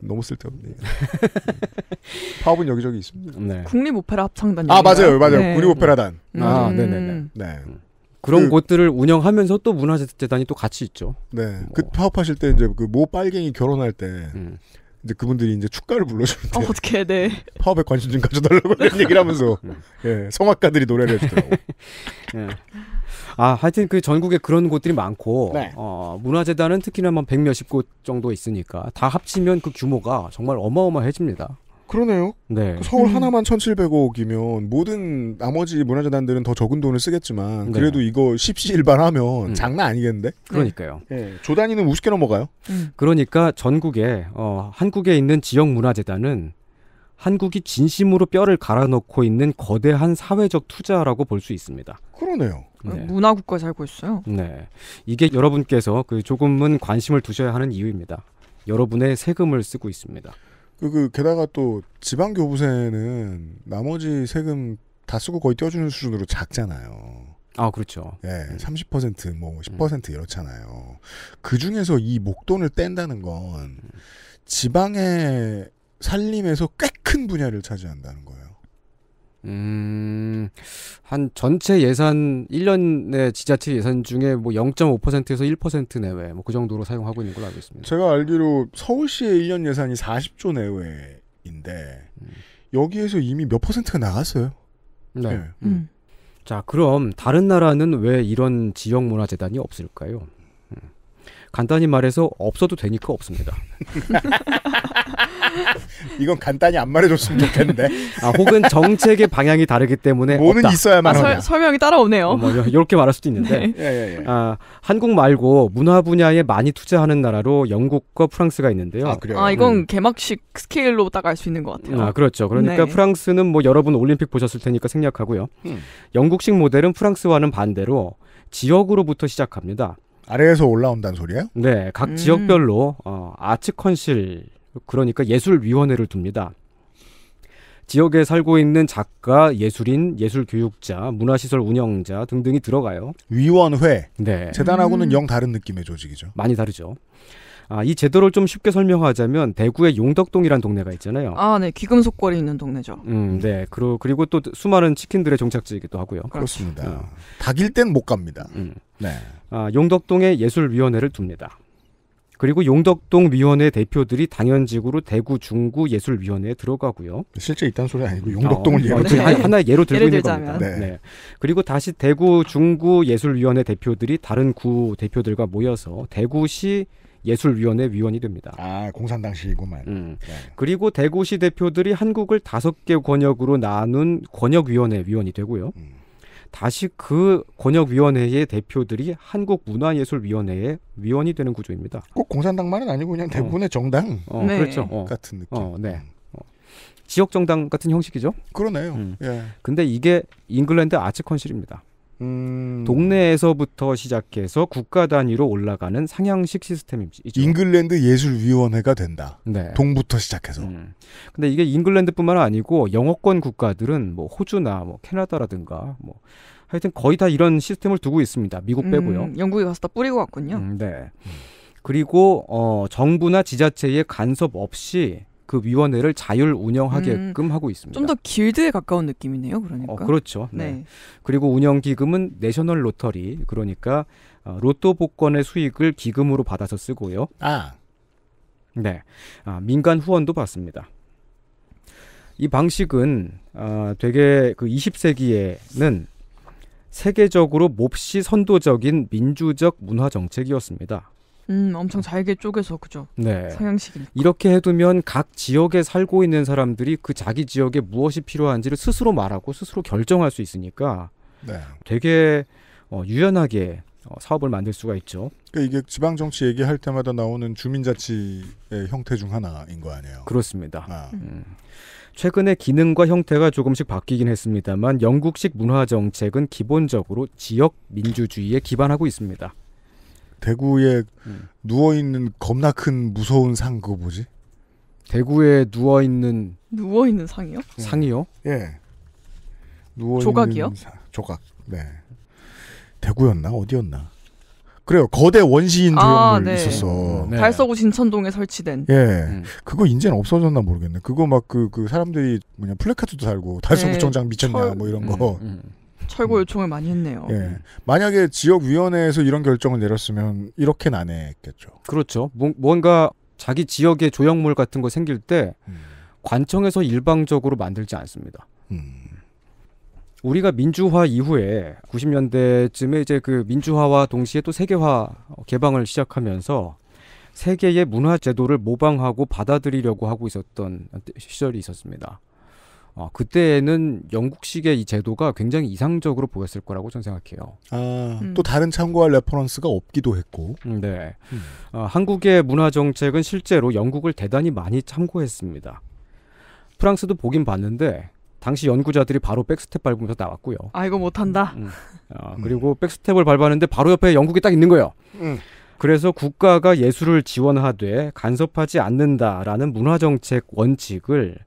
너무 쓸데없네. 파업은 여기저기 있습니다. 네. 국립 오페라 합창단. 아 맞아요, 맞아요. 네. 국립 오페라단. 음. 아, 네네네. 네. 그런 그, 곳들을 운영하면서 또 문화재단이 또 같이 있죠. 네. 그 뭐. 파업하실 때 이제 그모 빨갱이 결혼할 때 음. 근데 그분들이 이제 축가를 불러주는데 어, 어떻게 네 파업에 관심 좀 가져달라고 이런 얘기를 하면서 음. 예 성악가들이 노래를 해주더라고. 예. 아 하여튼 그 전국에 그런 곳들이 많고 네. 어, 문화재단은 특히나 한 뭐 백몇십 곳 정도 있으니까 다 합치면 그 규모가 정말 어마어마해집니다. 그러네요. 네. 그 서울 음. 하나만 1,700억이면 모든 나머지 문화재단들은 더 적은 돈을 쓰겠지만 네. 그래도 이거 십시일반하면 음. 장난 아니겠는데? 네. 그러니까요. 네. 조단위는 우습게 넘어가요. 음. 그러니까 전국에 어, 한국에 있는 지역 문화재단은 한국이 진심으로 뼈를 갈아넣고 있는 거대한 사회적 투자라고 볼 수 있습니다. 그러네요. 네. 문화국가 살고 있어요. 네, 이게 여러분께서 그 조금은 관심을 두셔야 하는 이유입니다. 여러분의 세금을 쓰고 있습니다. 그, 그 게다가 또 지방 교부세는 나머지 세금 다 쓰고 거의 떼어주는 수준으로 작잖아요. 아 그렇죠. 예, 30%뭐 음. 10% 뭐 음. 이렇잖아요. 그 중에서 이 목돈을 뗀다는 건 음. 지방의 살림에서 꽤 큰 분야를 차지한다는 거예요. 음, 한 전체 예산, 1년의 지자체 예산 중에 뭐 0.5%에서 1% 내외, 뭐 그 정도로 사용하고 있는 걸로 알고 있습니다. 제가 알기로 서울시의 1년 예산이 40조 내외인데, 음. 여기에서 이미 몇 퍼센트가 나갔어요. 네. 네. 음. 자, 그럼 다른 나라는 왜 이런 지역 문화재단이 없을까요? 간단히 말해서 없어도 되니까 없습니다. 이건 간단히 안 말해줬으면 좋겠는데. 아, 혹은 정책의 방향이 다르기 때문에 뭐는 없다. 있어야만 아, 설, 설명이 따라오네요. 어, 뭐, 이렇게 말할 수도 있는데. 네. 예, 예, 예, 아, 한국 말고 문화 분야에 많이 투자하는 나라로 영국과 프랑스가 있는데요. 아, 그래요? 아 이건 음. 개막식 스케일로 딱 알 수 있는 것 같아요. 아, 그렇죠. 그러니까 네. 프랑스는 뭐 여러분 올림픽 보셨을 테니까 생략하고요. 음. 영국식 모델은 프랑스와는 반대로 지역으로부터 시작합니다. 아래에서 올라온다는 소리예요? 네, 각 음. 지역별로 어, 아츠컨실 그러니까 예술위원회를 둡니다. 지역에 살고 있는 작가, 예술인, 예술교육자, 문화시설 운영자 등등이 들어가요. 위원회. 네. 재단하고는 음. 영 다른 느낌의 조직이죠. 많이 다르죠. 아, 이 제도를 좀 쉽게 설명하자면 대구의 용덕동이라는 동네가 있잖아요. 아, 네. 귀금속거리 있는 동네죠. 음, 네. 그리고 그리고 또 수많은 치킨들의 종착지이기도 하고요. 그렇습니다. 음. 닭일 땐 못 갑니다. 음. 네. 아, 용덕동에 예술위원회를 둡니다. 그리고 용덕동 위원회 대표들이 당연직으로 대구 중구 예술위원회에 들어가고요. 실제 있단 소리 아니고 용덕동을 어, 예로 네. 하나 예로 들고 있는 겁니다. 네. 네. 그리고 다시 대구 중구 예술위원회 대표들이 다른 구 대표들과 모여서 대구시 예술위원회 위원이 됩니다. 아 공산당 시구만. 음. 네. 그리고 대구시 대표들이 한국을 다섯 개 권역으로 나눈 권역위원회 위원이 되고요. 음. 다시 그 권역위원회의 대표들이 한국문화예술위원회의 위원이 되는 구조입니다. 꼭 공산당만은 아니고 그냥 어. 대부분의 어. 정당 어, 네. 그렇죠. 어. 같은 느낌. 어, 네. 어. 지역 정당 같은 형식이죠. 그러네요. 음. 예. 근데 이게 잉글랜드 아츠 컨실입니다. 음... 동네에서부터 시작해서 국가 단위로 올라가는 상향식 시스템이죠. 잉글랜드 예술위원회가 된다. 네. 동부터 시작해서. 음. 근데 이게 잉글랜드뿐만 아니고 영어권 국가들은 뭐 호주나 뭐 캐나다라든가 뭐 하여튼 거의 다 이런 시스템을 두고 있습니다. 미국 빼고요. 음, 영국에 가서 다 뿌리고 왔군요. 음, 네. 그리고 어, 정부나 지자체의 간섭 없이 그 위원회를 자율 운영하게끔 음, 하고 있습니다. 좀 더 길드에 가까운 느낌이네요, 그러니까. 어, 그렇죠. 네. 네. 그리고 운영 기금은 내셔널 로터리 그러니까 어, 로또 복권의 수익을 기금으로 받아서 쓰고요. 아. 네. 아, 민간 후원도 받습니다. 이 방식은 아, 되게 그 20세기에는 세계적으로 몹시 선도적인 민주적 문화 정책이었습니다. 음, 엄청 잘게 쪼개서 그죠. 네. 상향식이 이렇게 해두면 각 지역에 살고 있는 사람들이 그 자기 지역에 무엇이 필요한지를 스스로 말하고 스스로 결정할 수 있으니까 네. 되게 어, 유연하게 어, 사업을 만들 수가 있죠. 그러니까 이게 지방 정치 얘기할 때마다 나오는 주민자치의 형태 중 하나인 거 아니에요? 그렇습니다. 아. 음. 음. 최근에 기능과 형태가 조금씩 바뀌긴 했습니다만 영국식 문화 정책은 기본적으로 지역 민주주의에 기반하고 있습니다. 대구에 음. 누워 있는 겁나 큰 무서운 상 그거 뭐지? 대구에 누워 있는 누워 있는 상이요? 음. 상이요? 예. 누워 조각이요? 사, 조각. 네. 대구였나 어디였나? 그래요. 거대 원시인 조형물 아, 네. 있었어. 음, 네. 달서구 진천동에 설치된. 예. 음. 그거 인제는 없어졌나 모르겠네. 그거 막 그그 그 사람들이 뭐냐 플래카드도 달고 달서구청장 네. 미쳤냐 철... 뭐 이런 음, 거. 음, 음. 철거 요청을 많이 했네요. 예. 만약에 지역위원회에서 이런 결정을 내렸으면 이렇게는 안 했겠죠. 그렇죠. 뭐, 뭔가 자기 지역의 조형물 같은 거 생길 때 음. 관청에서 일방적으로 만들지 않습니다. 음. 우리가 민주화 이후에 90년대쯤에 이제 그 민주화와 동시에 또 세계화 개방을 시작하면서 세계의 문화 제도를 모방하고 받아들이려고 하고 있었던 시절이 있었습니다. 어, 그때는 영국식의 이 제도가 굉장히 이상적으로 보였을 거라고 저는 생각해요. 아, 음. 또 다른 참고할 레퍼런스가 없기도 했고. 음, 네. 음. 어, 한국의 문화 정책은 실제로 영국을 대단히 많이 참고했습니다. 프랑스도 보긴 봤는데 당시 연구자들이 바로 백스텝 밟으면서 나왔고요. 아 이거 못한다. 음. 음. 어, 음. 그리고 백스텝을 밟았는데 바로 옆에 영국이 딱 있는 거예요. 그래서 국가가 예술을 지원하되 간섭하지 않는다라는 문화정책 원칙을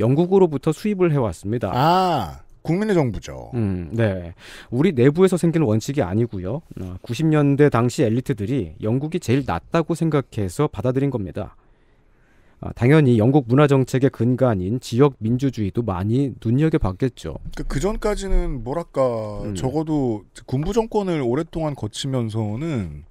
영국으로부터 수입을 해왔습니다. 아. 국민의 정부죠. 음, 네. 우리 내부에서 생긴 원칙이 아니고요. 90년대 어, 당시 엘리트들이 영국이 제일 낫다고 생각해서 받아들인 겁니다. 아, 당연히 영국 문화 정책의 근간인 지역 민주주의도 많이 눈여겨봤겠죠. 그 전까지는 뭐랄까 음. 적어도 군부 정권을 오랫동안 거치면서는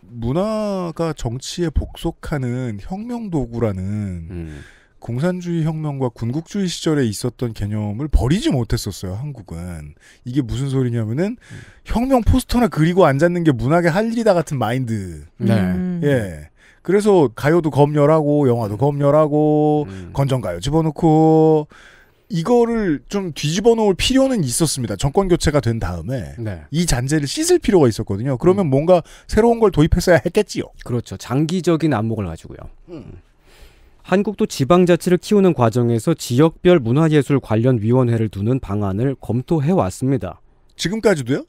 문화가 정치에 복속하는 혁명 도구라는 음. 공산주의 혁명과 군국주의 시절에 있었던 개념을 버리지 못했었어요. 한국은 이게 무슨 소리냐면은 음. 혁명 포스터나 그리고 앉았는 게 문학의 할 일이다 같은 마인드. 네. 음. 예. 그래서 가요도 검열하고 영화도 음. 검열하고 음. 건전가요 집어넣고 이거를 좀 뒤집어 놓을 필요는 있었습니다. 정권 교체가 된 다음에 네. 이 잔재를 씻을 필요가 있었거든요. 그러면 음. 뭔가 새로운 걸 도입했어야 했겠지요. 그렇죠. 장기적인 안목을 가지고요. 음. 한국도 지방자치를 키우는 과정에서 지역별 문화예술 관련 위원회를 두는 방안을 검토해 왔습니다. 지금까지도요?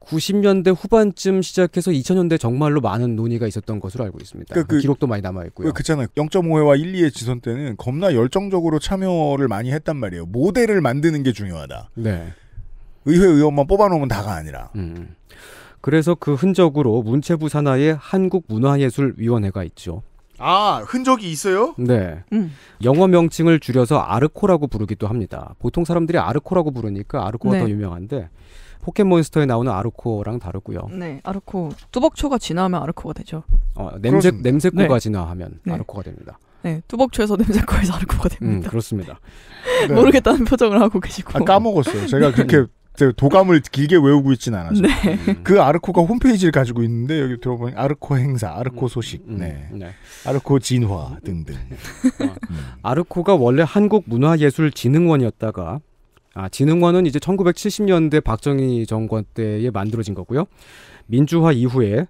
90년대 후반쯤 시작해서 2000년대 정말로 많은 논의가 있었던 것으로 알고 있습니다. 그 그, 기록도 많이 남아 있고요. 그잖아요 0.5회와 1, 2회 지선 때는 겁나 열정적으로 참여를 많이 했단 말이에요. 모델을 만드는 게 중요하다. 네. 의회 의원만 뽑아놓으면 다가 아니라. 음. 그래서 그 흔적으로 문체부 산하에 한국문화예술위원회가 있죠. 아, 흔적이 있어요? 네. 음. 영어 명칭을 줄여서 아르코라고 부르기도 합니다. 보통 사람들이 아르코라고 부르니까 아르코가 네. 더 유명한데 포켓몬스터에 나오는 아르코랑 다르고요. 네, 아르코. 뚜벅초가 진화면 아르코가 되죠. 어, 냄새 냄새코가 네. 진화하면 네. 아르코가 됩니다. 네, 뚜벅초에서 냄새코에서 아르코가 됩니다. 음, 그렇습니다. 모르겠다는 표정을 하고 계시고. 아, 까먹었어요. 제가 그렇게 음. 도감을 길게 외우고 있지는 않아서 네. 음. 그 아르코가 홈페이지를 가지고 있는데 여기 들어보니 아르코 행사, 아르코 음. 소식, 음, 네. 네. 아르코 진화 등등. 네. 음. 아, 아르코가 원래 한국문화예술진흥원이었다가 아, 진흥원은 이제 1970년대 박정희 정권 때에 만들어진 거고요. 민주화 이후에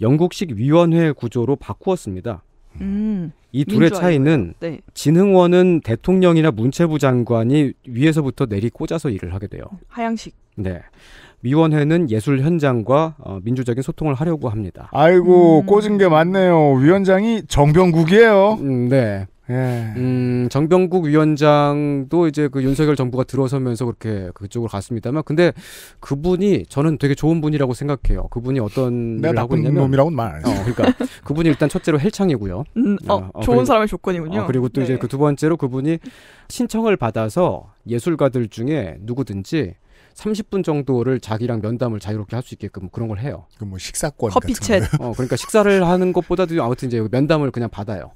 영국식 위원회 구조로 바꾸었습니다. 음, 이 둘의 차이는 네. 진흥원은 대통령이나 문체부 장관이 위에서부터 내리 꽂아서 일을 하게 돼요. 하향식. 네. 위원회는 예술 현장과 어, 민주적인 소통을 하려고 합니다. 아이고 음. 꽂은 게 많네요. 위원장이 정병국이에요. 음, 네. 예. 음, 정병국 위원장도 이제 그 윤석열 정부가 들어서면서 그렇게 그쪽으로 갔습니다만, 근데 그분이 저는 되게 좋은 분이라고 생각해요. 그분이 어떤 내가 나쁜 있냐면, 놈이라고는 말. 어, 그러니까 그분이 일단 첫째로 헬창이고요. 음, 어, 어, 어 좋은 그리고, 사람의 조건이군요. 어, 그리고 또 네. 이제 그 그두 번째로 그분이 신청을 받아서 예술가들 중에 누구든지 30분 정도를 자기랑 면담을 자유롭게 할 수 있게끔 그런 걸 해요. 그뭐 식사권 커피 챗. 어, 그러니까 식사를 하는 것보다도 아무튼 이제 면담을 그냥 받아요.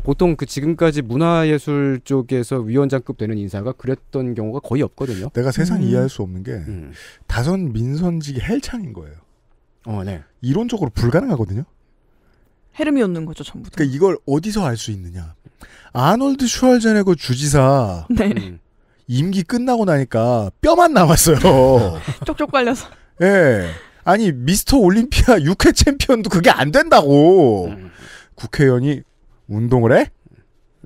보통 그 지금까지 문화예술 쪽에서 위원장급 되는 인사가 그랬던 경우가 거의 없거든요. 내가 세상 음. 이해할 수 없는 게 음. 다선 민선직이 헬창인 거예요. 어, 네. 이론적으로 불가능하거든요. 헤르미온는 거죠, 전부. 다. 그러니까 이걸 어디서 알 수 있느냐? 아놀드 슈왈제네거 주지사 네. 음. 임기 끝나고 나니까 뼈만 남았어요. 쪽쪽 빨려서. 예. 네. 아니 미스터 올림피아 6회 챔피언도 그게 안 된다고. 음. 국회의원이 운동을 해?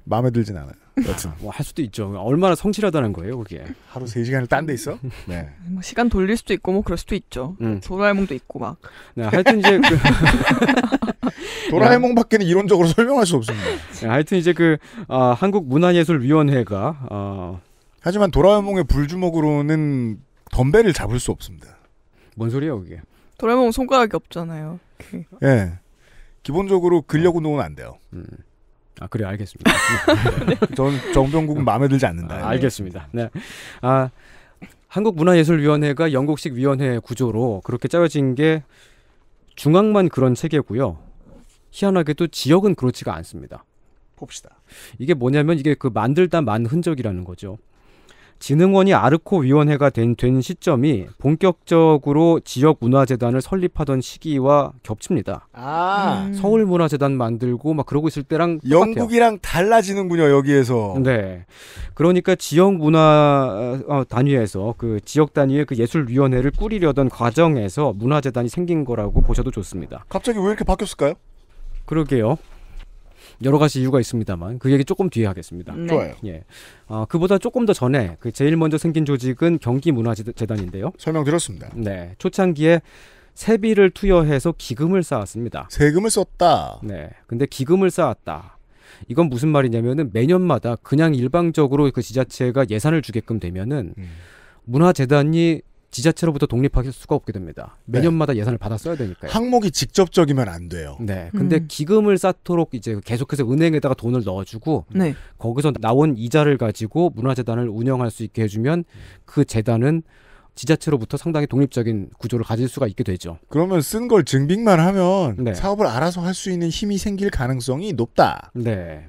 마음에 들진 않아요. 여튼. 뭐할 수도 있죠. 얼마나 성실하다는 거예요, 거기에. 하루 3시간을 딴 데 있어? 네. 뭐 시간 돌릴 수도 있고 뭐 그럴 수도 있죠. 도라에몽도 음. 있고 막. 네, 하여튼 이제 그 도라에몽 밖에는 이론적으로 설명할 수 없습니다. 네, 하여튼 이제 그 어, 아, 한국 문화예술위원회가 어... 하지만 도라에몽의 불주먹으로는 덤벨을 잡을 수 없습니다. 뭔 소리야, 그게? 도라에몽 손가락이 없잖아요. 예. 네. 기본적으로 근력 운동은 안 돼요. 음. 아 그래 알겠습니다. 네. 전정병국 네. 마음에 들지 않는다. 아, 알겠습니다. 네. 아 한국문화예술위원회가 영국식 위원회 구조로 그렇게 짜여진 게 중앙만 그런 체계고요. 희한하게도 지역은 그렇지가 않습니다. 봅시다. 이게 뭐냐면 이게 그 만들다 만 흔적이라는 거죠. 진흥원이 아르코 위원회가 된, 된 시점이 본격적으로 지역 문화재단을 설립하던 시기와 겹칩니다. 아 음. 서울 문화재단 만들고 막 그러고 있을 때랑 영국이랑 똑같아요. 달라지는군요 여기에서. 네, 그러니까 지역 문화 어, 단위에서 그 지역 단위의 그 예술 위원회를 꾸리려던 과정에서 문화재단이 생긴 거라고 보셔도 좋습니다. 갑자기 왜 이렇게 바뀌었을까요? 그러게요. 여러 가지 이유가 있습니다만 그 얘기 조금 뒤에 하겠습니다. 네. 좋아요. 예. 아, 그보다 조금 더 전에 그 제일 먼저 생긴 조직은 경기문화재단인데요. 설명드렸습니다. 네. 초창기에 세비를 투여해서 기금을 쌓았습니다. 세금을 썼다. 네. 근데 기금을 쌓았다. 이건 무슨 말이냐면은 매년마다 그냥 일방적으로 그 지자체가 예산을 주게끔 되면은 음. 문화재단이 지자체로부터 독립할 수가 없게 됩니다. 네. 매년마다 예산을 받아 써야 되니까요. 항목이 직접적이면 안 돼요. 네. 음. 근데 음. 기금을 쌓도록 이제 계속해서 은행에다가 돈을 넣어주고 네. 거기서 나온 이자를 가지고 문화재단을 운영할 수 있게 해주면 그 재단은 지자체로부터 상당히 독립적인 구조를 가질 수가 있게 되죠. 그러면 쓴 걸 증빙만 하면 네. 사업을 알아서 할 수 있는 힘이 생길 가능성이 높다. 네.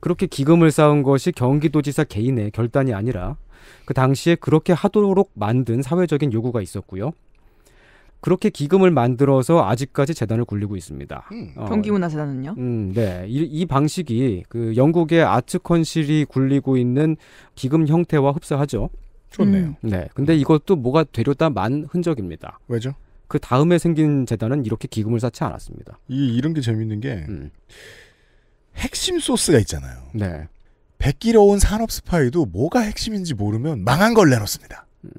그렇게 기금을 쌓은 것이 경기도지사 개인의 결단이 아니라 그 당시에 그렇게 하도록 만든 사회적인 요구가 있었고요. 그렇게 기금을 만들어서 아직까지 재단을 굴리고 있습니다. 음. 어, 경기문화재단은요? 음, 네. 이, 이, 방식이 그 영국의 아츠 컨실이 굴리고 있는 기금 형태와 흡사하죠. 좋네요. 음. 네. 근데 음. 이것도 뭐가 되려다 만 흔적입니다. 왜죠? 그 다음에 생긴 재단은 이렇게 기금을 쌓지 않았습니다. 이 이런 게 재밌는 게 음. 핵심 소스가 있잖아요. 네. 백기로운 산업 스파이도 뭐가 핵심인지 모르면 망한 걸 내놓습니다. 음.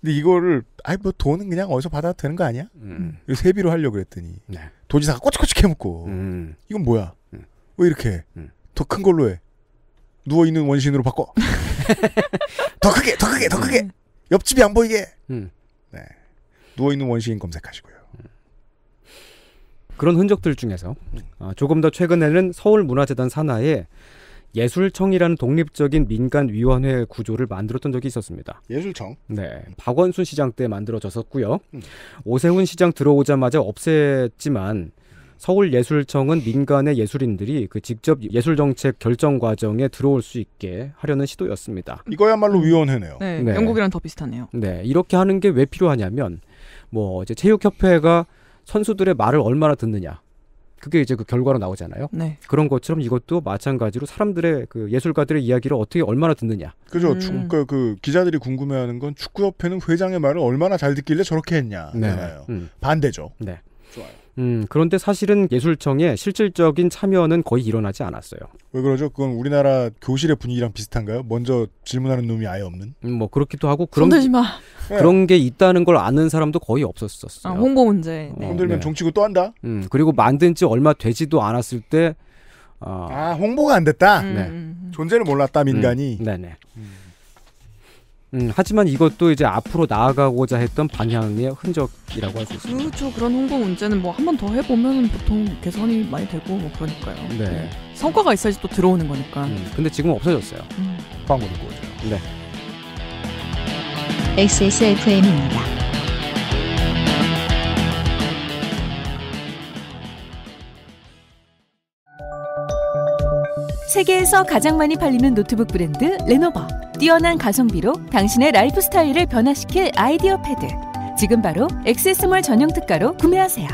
근데 이거를 아이 뭐 돈은 그냥 어디서 받아도 되는 거 아니야? 음. 세비로 하려고 그랬더니 네. 도지사가 꼬치꼬치 캐묻고 음. 이건 뭐야? 음. 왜 이렇게 음. 더큰 걸로 해? 누워 있는 원신으로 바꿔. 더 크게, 더 크게, 더 크게. 옆집이 안 보이게. 음. 네. 누워 있는 원시인 검색하시고요. 그런 흔적들 중에서 어, 조금 더 최근에는 서울 문화재단 산하에 예술청이라는 독립적인 민간 위원회 구조를 만들었던 적이 있었습니다. 예술청. 네. 박원순 시장 때 만들어졌었고요. 음. 오세훈 시장 들어오자마자 없앴지만 서울예술청은 민간의 예술인들이 그 직접 예술 정책 결정 과정에 들어올 수 있게 하려는 시도였습니다. 이거야말로 위원회네요. 네, 네. 영국이랑 더 비슷하네요. 네, 이렇게 하는 게 왜 필요하냐면 뭐 이제 체육협회가 선수들의 말을 얼마나 듣느냐 그게 이제 그 결과로 나오잖아요. 네. 그런 것처럼 이것도 마찬가지로 사람들의 그 예술가들의 이야기를 어떻게 얼마나 듣느냐. 그죠. 음. 그러니까 그 기자들이 궁금해하는 건 축구협회는 회장의 말을 얼마나 잘 듣길래 저렇게 했냐. 네. 음. 반대죠. 네. 좋아요. 음, 그런데 사실은 예술청의 실질적인 참여는 거의 일어나지 않았어요. 왜 그러죠? 그건 우리나라 교실의 분위기랑 비슷한가요? 먼저 질문하는 놈이 아예 없는? 음, 뭐 그렇기도 하고 그런 마 네. 그런 게 있다는 걸 아는 사람도 거의 없었었어요. 아, 홍보 문제. 어, 네. 흔들면 네. 종치고 또 한다. 음, 그리고 만든 지 얼마 되지도 않았을 때 어... 아, 홍보가 안 됐다. 음, 네. 음, 음. 존재를 몰랐다 민간이. 네네. 음, 하지만 이것도 이제 앞으로 나아가고자 했던 방향의 흔적이라고 할 수 있습니다. 그렇죠. 그런 홍보 문제는 뭐한번 더 해보면 보통 개선이 많이 되고 뭐 그러니까요. 네. 네. 성과가 있어야지 또 들어오는 거니까. 음, 근데 지금 없어졌어요. 음. 광고 듣고 오죠. 네. XSFM입니다. 세계에서 가장 많이 팔리는 노트북 브랜드 레노버. 뛰어난 가성비로 당신의 라이프 스타일을 변화시킬 아이디어 패드. 지금 바로 액세스몰 전용 특가로 구매하세요.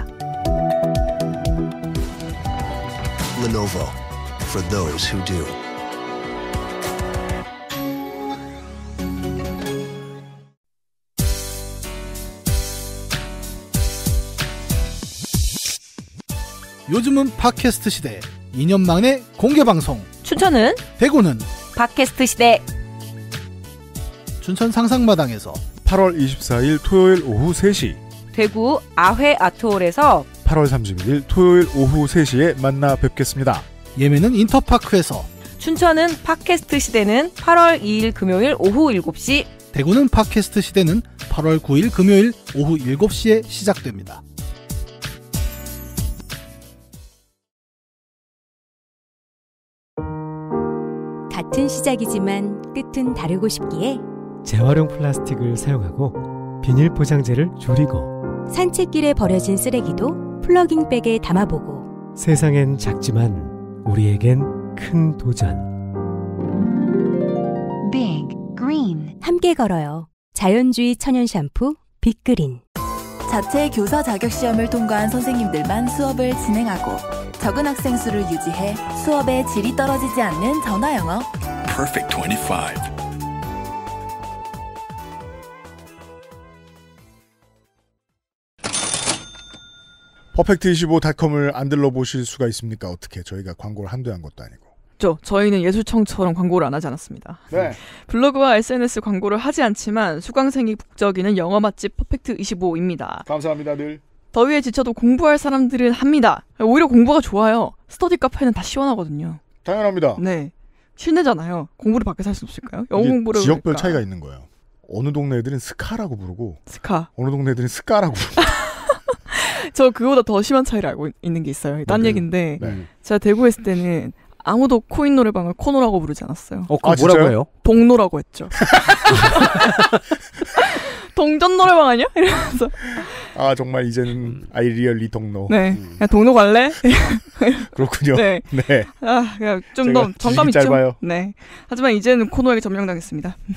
Lenovo for those who do. 요즘은 팟캐스트 시대. 2년 만에 공개 방송. 춘천은 대구는 팟캐스트 시대. 춘천 상상마당에서 8월 24일 토요일 오후 3시 대구 아회 아트홀에서 8월 31일 토요일 오후 3시에 만나 뵙겠습니다. 예매는 인터파크에서 춘천은 팟캐스트 시대는 8월 2일 금요일 오후 7시 대구는 팟캐스트 시대는 8월 9일 금요일 오후 7시에 시작됩니다. 같은 시작이지만 끝은 다르고 싶기에 재활용 플라스틱을 사용하고 비닐 포장재를 줄이고 산책길에 버려진 쓰레기도 플러깅백에 담아보고 세상엔 작지만 우리에겐 큰 도전 Big Green 함께 걸어요 자연주의 천연 샴푸 빅그린 자체 교사 자격 시험을 통과한 선생님들만 수업을 진행하고 적은 학생 수를 유지해 수업의 질이 떨어지지 않는 전화 영어. Perfect 25. 퍼펙트25.com을 안 들러보실 수가 있습니까? 어떻게 저희가 광고를 한도 한 것도 아니고. 죠. 저희는 예술청처럼 광고를 안 하지 않았습니다. 네. 블로그와 SNS 광고를 하지 않지만 수강생이 북적이는 영어 맛집 퍼펙트25입니다. 감사합니다, 늘. 더위에 지쳐도 공부할 사람들은 합니다. 오히려 공부가 좋아요. 스터디 카페는 다 시원하거든요. 당연합니다. 네. 실내잖아요. 공부를 밖에서 할수 없을까요? 영어 공부를 지역별 그러니까. 차이가 있는 거예요. 어느 동네 애들은 스카라고 부르고 스카. 어느 동네 애들은 스카라고 저 그거보다 더 심한 차이를 알고 있는 게 있어요. 딴 네. 얘기인데 네. 제가 대구에 있을 때는 아무도 코인 노래방을 코노라고 부르지 않았어요. 어, 그 아, 뭐라고 진짜요? 해요? 동노라고 했죠. 동전 노래방 아니야? 이러면서 아 정말 이제는 아이 리얼리 동노. 네, 음. 야, 동노 갈래? 그렇군요. 네, 네. 아, 좀더 정감 있죠. 네. 하지만 이제는 코너에게 점령당했습니다. 음.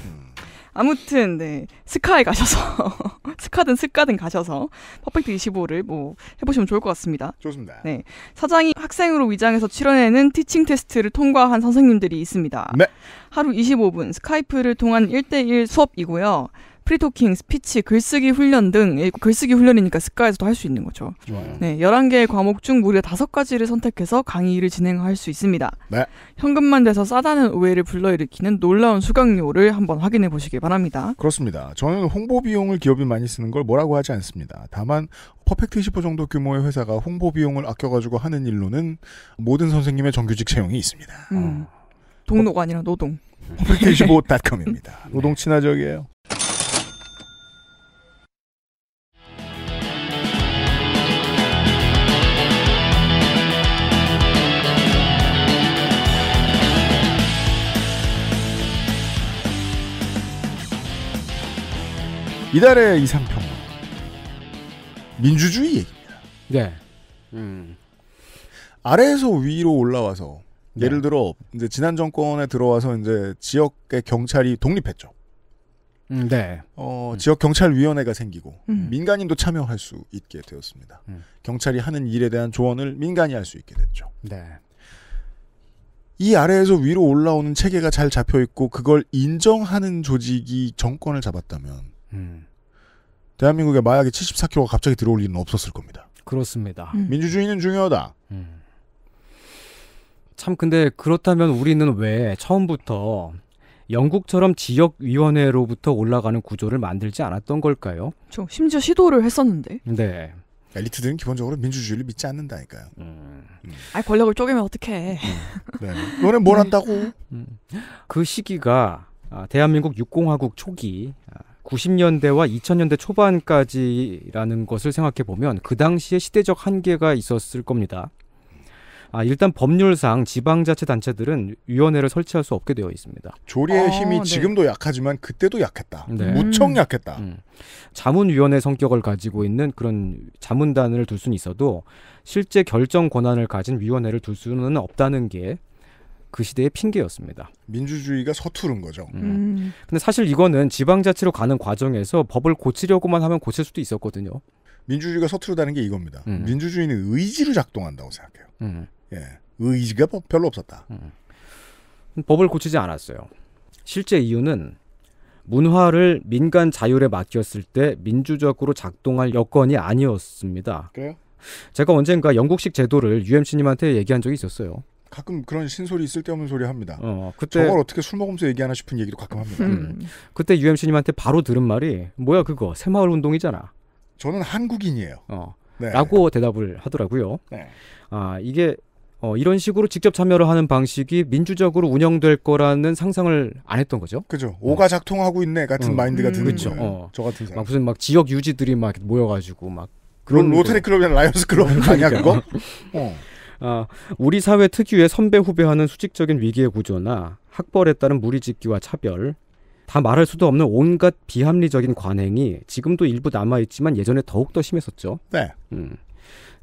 아무튼 네 스카에 가셔서 스카든 스카든 가셔서 퍼펙트 25를 뭐 해보시면 좋을 것 같습니다. 좋습니다. 네 사장이 학생으로 위장해서 출연해는 티칭 테스트를 통과한 선생님들이 있습니다. 네. 하루 25분 스카이프를 통한 1대1 수업이고요. 프리토킹, 스피치, 글쓰기 훈련 등 글쓰기 훈련이니까 스카에서도 할 수 있는 거죠. 좋아요. 네, 11개의 과목 중 무려 5가지를 선택해서 강의를 진행할 수 있습니다. 네. 현금만 돼서 싸다는 오해를 불러일으키는 놀라운 수강료를 한번 확인해 보시기 바랍니다. 그렇습니다. 저는 홍보 비용을 기업이 많이 쓰는 걸 뭐라고 하지 않습니다. 다만 퍼펙트 25 정도 규모의 회사가 홍보 비용을 아껴가지고 하는 일로는 모든 선생님의 정규직 채용이 있습니다. 음. 어. 동료가 아니라 노동. 퍼펙트2 5닷컴입니다 노동 친화적이에요. 이달의 이상평론 민주주의 얘기입니다. 네. 음. 아래에서 위로 올라와서 네. 예를 들어 이제 지난 정권에 들어와서 이제 지역의 경찰이 독립했죠. 음, 네. 어, 음. 지역 경찰 위원회가 생기고 음. 민간인도 참여할 수 있게 되었습니다. 음. 경찰이 하는 일에 대한 조언을 민간이 할 수 있게 됐죠. 네. 이 아래에서 위로 올라오는 체계가 잘 잡혀 있고 그걸 인정하는 조직이 정권을 잡았다면 음. 대한민국에 마약이 74kg가 갑자기 들어올 일은 없었을 겁니다. 그렇습니다. 음. 민주주의는 중요하다. 음. 참 근데 그렇다면 우리는 왜 처음부터 영국처럼 지역위원회로부터 올라가는 구조를 만들지 않았던 걸까요? 저 그렇죠. 심지어 시도를 했었는데. 네. 엘리트들은 기본적으로 민주주의를 믿지 않는다니까요. 음. 음. 아 권력을 쪼개면 어떡해. 음. 네. 너네 뭘 네. 한다고? 음. 그 시기가 아, 대한민국 육공화국 초기 아, 90년대와 2000년대 초반까지라는 것을 생각해 보면 그 당시에 시대적 한계가 있었을 겁니다. 아, 일단 법률상 지방자치 단체들은 위원회를 설치할 수 없게 되어 있습니다. 조리의 아, 어, 힘이 네. 지금도 약하지만 그때도 약했다. 네. 무척 음. 약했다. 음. 자문위원회 성격을 가지고 있는 그런 자문단을 둘 수는 있어도 실제 결정 권한을 가진 위원회를 둘 수는 없다는 게그 시대의 핑계였습니다. 민주주의가 서투른 거죠. 음. 음. 근데 사실 이거는 지방자치로 가는 과정에서 법을 고치려고만 하면 고칠 수도 있었거든요. 민주주의가 서투르다는 게 이겁니다. 음. 민주주의는 의지로 작동한다고 생각해요. 음. 예, 의지가 별로 없었다. 음. 법을 고치지 않았어요. 실제 이유는 문화를 민간 자율에 맡겼을 때 민주적으로 작동할 여건이 아니었습니다. 그래요? 제가 언젠가 영국식 제도를 UMC님한테 얘기한 적이 있었어요. 가끔 그런 신소리 쓸데없는 소리 합니다. 어, 그때 저걸 어떻게 술 먹으면서 얘기하나 싶은 얘기도 가끔 합니다. 음. 음. 그때 UMC님한테 바로 들은 말이 뭐야 그거 새마을 운동이잖아. 저는 한국인이에요. 어, 네. 라고 대답을 하더라고요. 네. 아 이게 어, 이런 식으로 직접 참여를 하는 방식이 민주적으로 운영될 거라는 상상을 안 했던 거죠. 그죠. 어. 오가 작동하고 있네 같은 어. 마인드가 드는 그거예 어. 저 같은 사람. 막 무슨 막 지역 유지들이 막 모여가지고 막 그런 로, 로테리 그 클럽이나 라이언스 클럽 아니야 그거? 어. 아, 우리 사회 특유의 선배 후배하는 수직적인 위기의 구조나 학벌에 따른 무리짓기와 차별, 다 말할 수도 없는 온갖 비합리적인 관행이 지금도 일부 남아있지만 예전에 더욱더 심했었죠. 네. 음.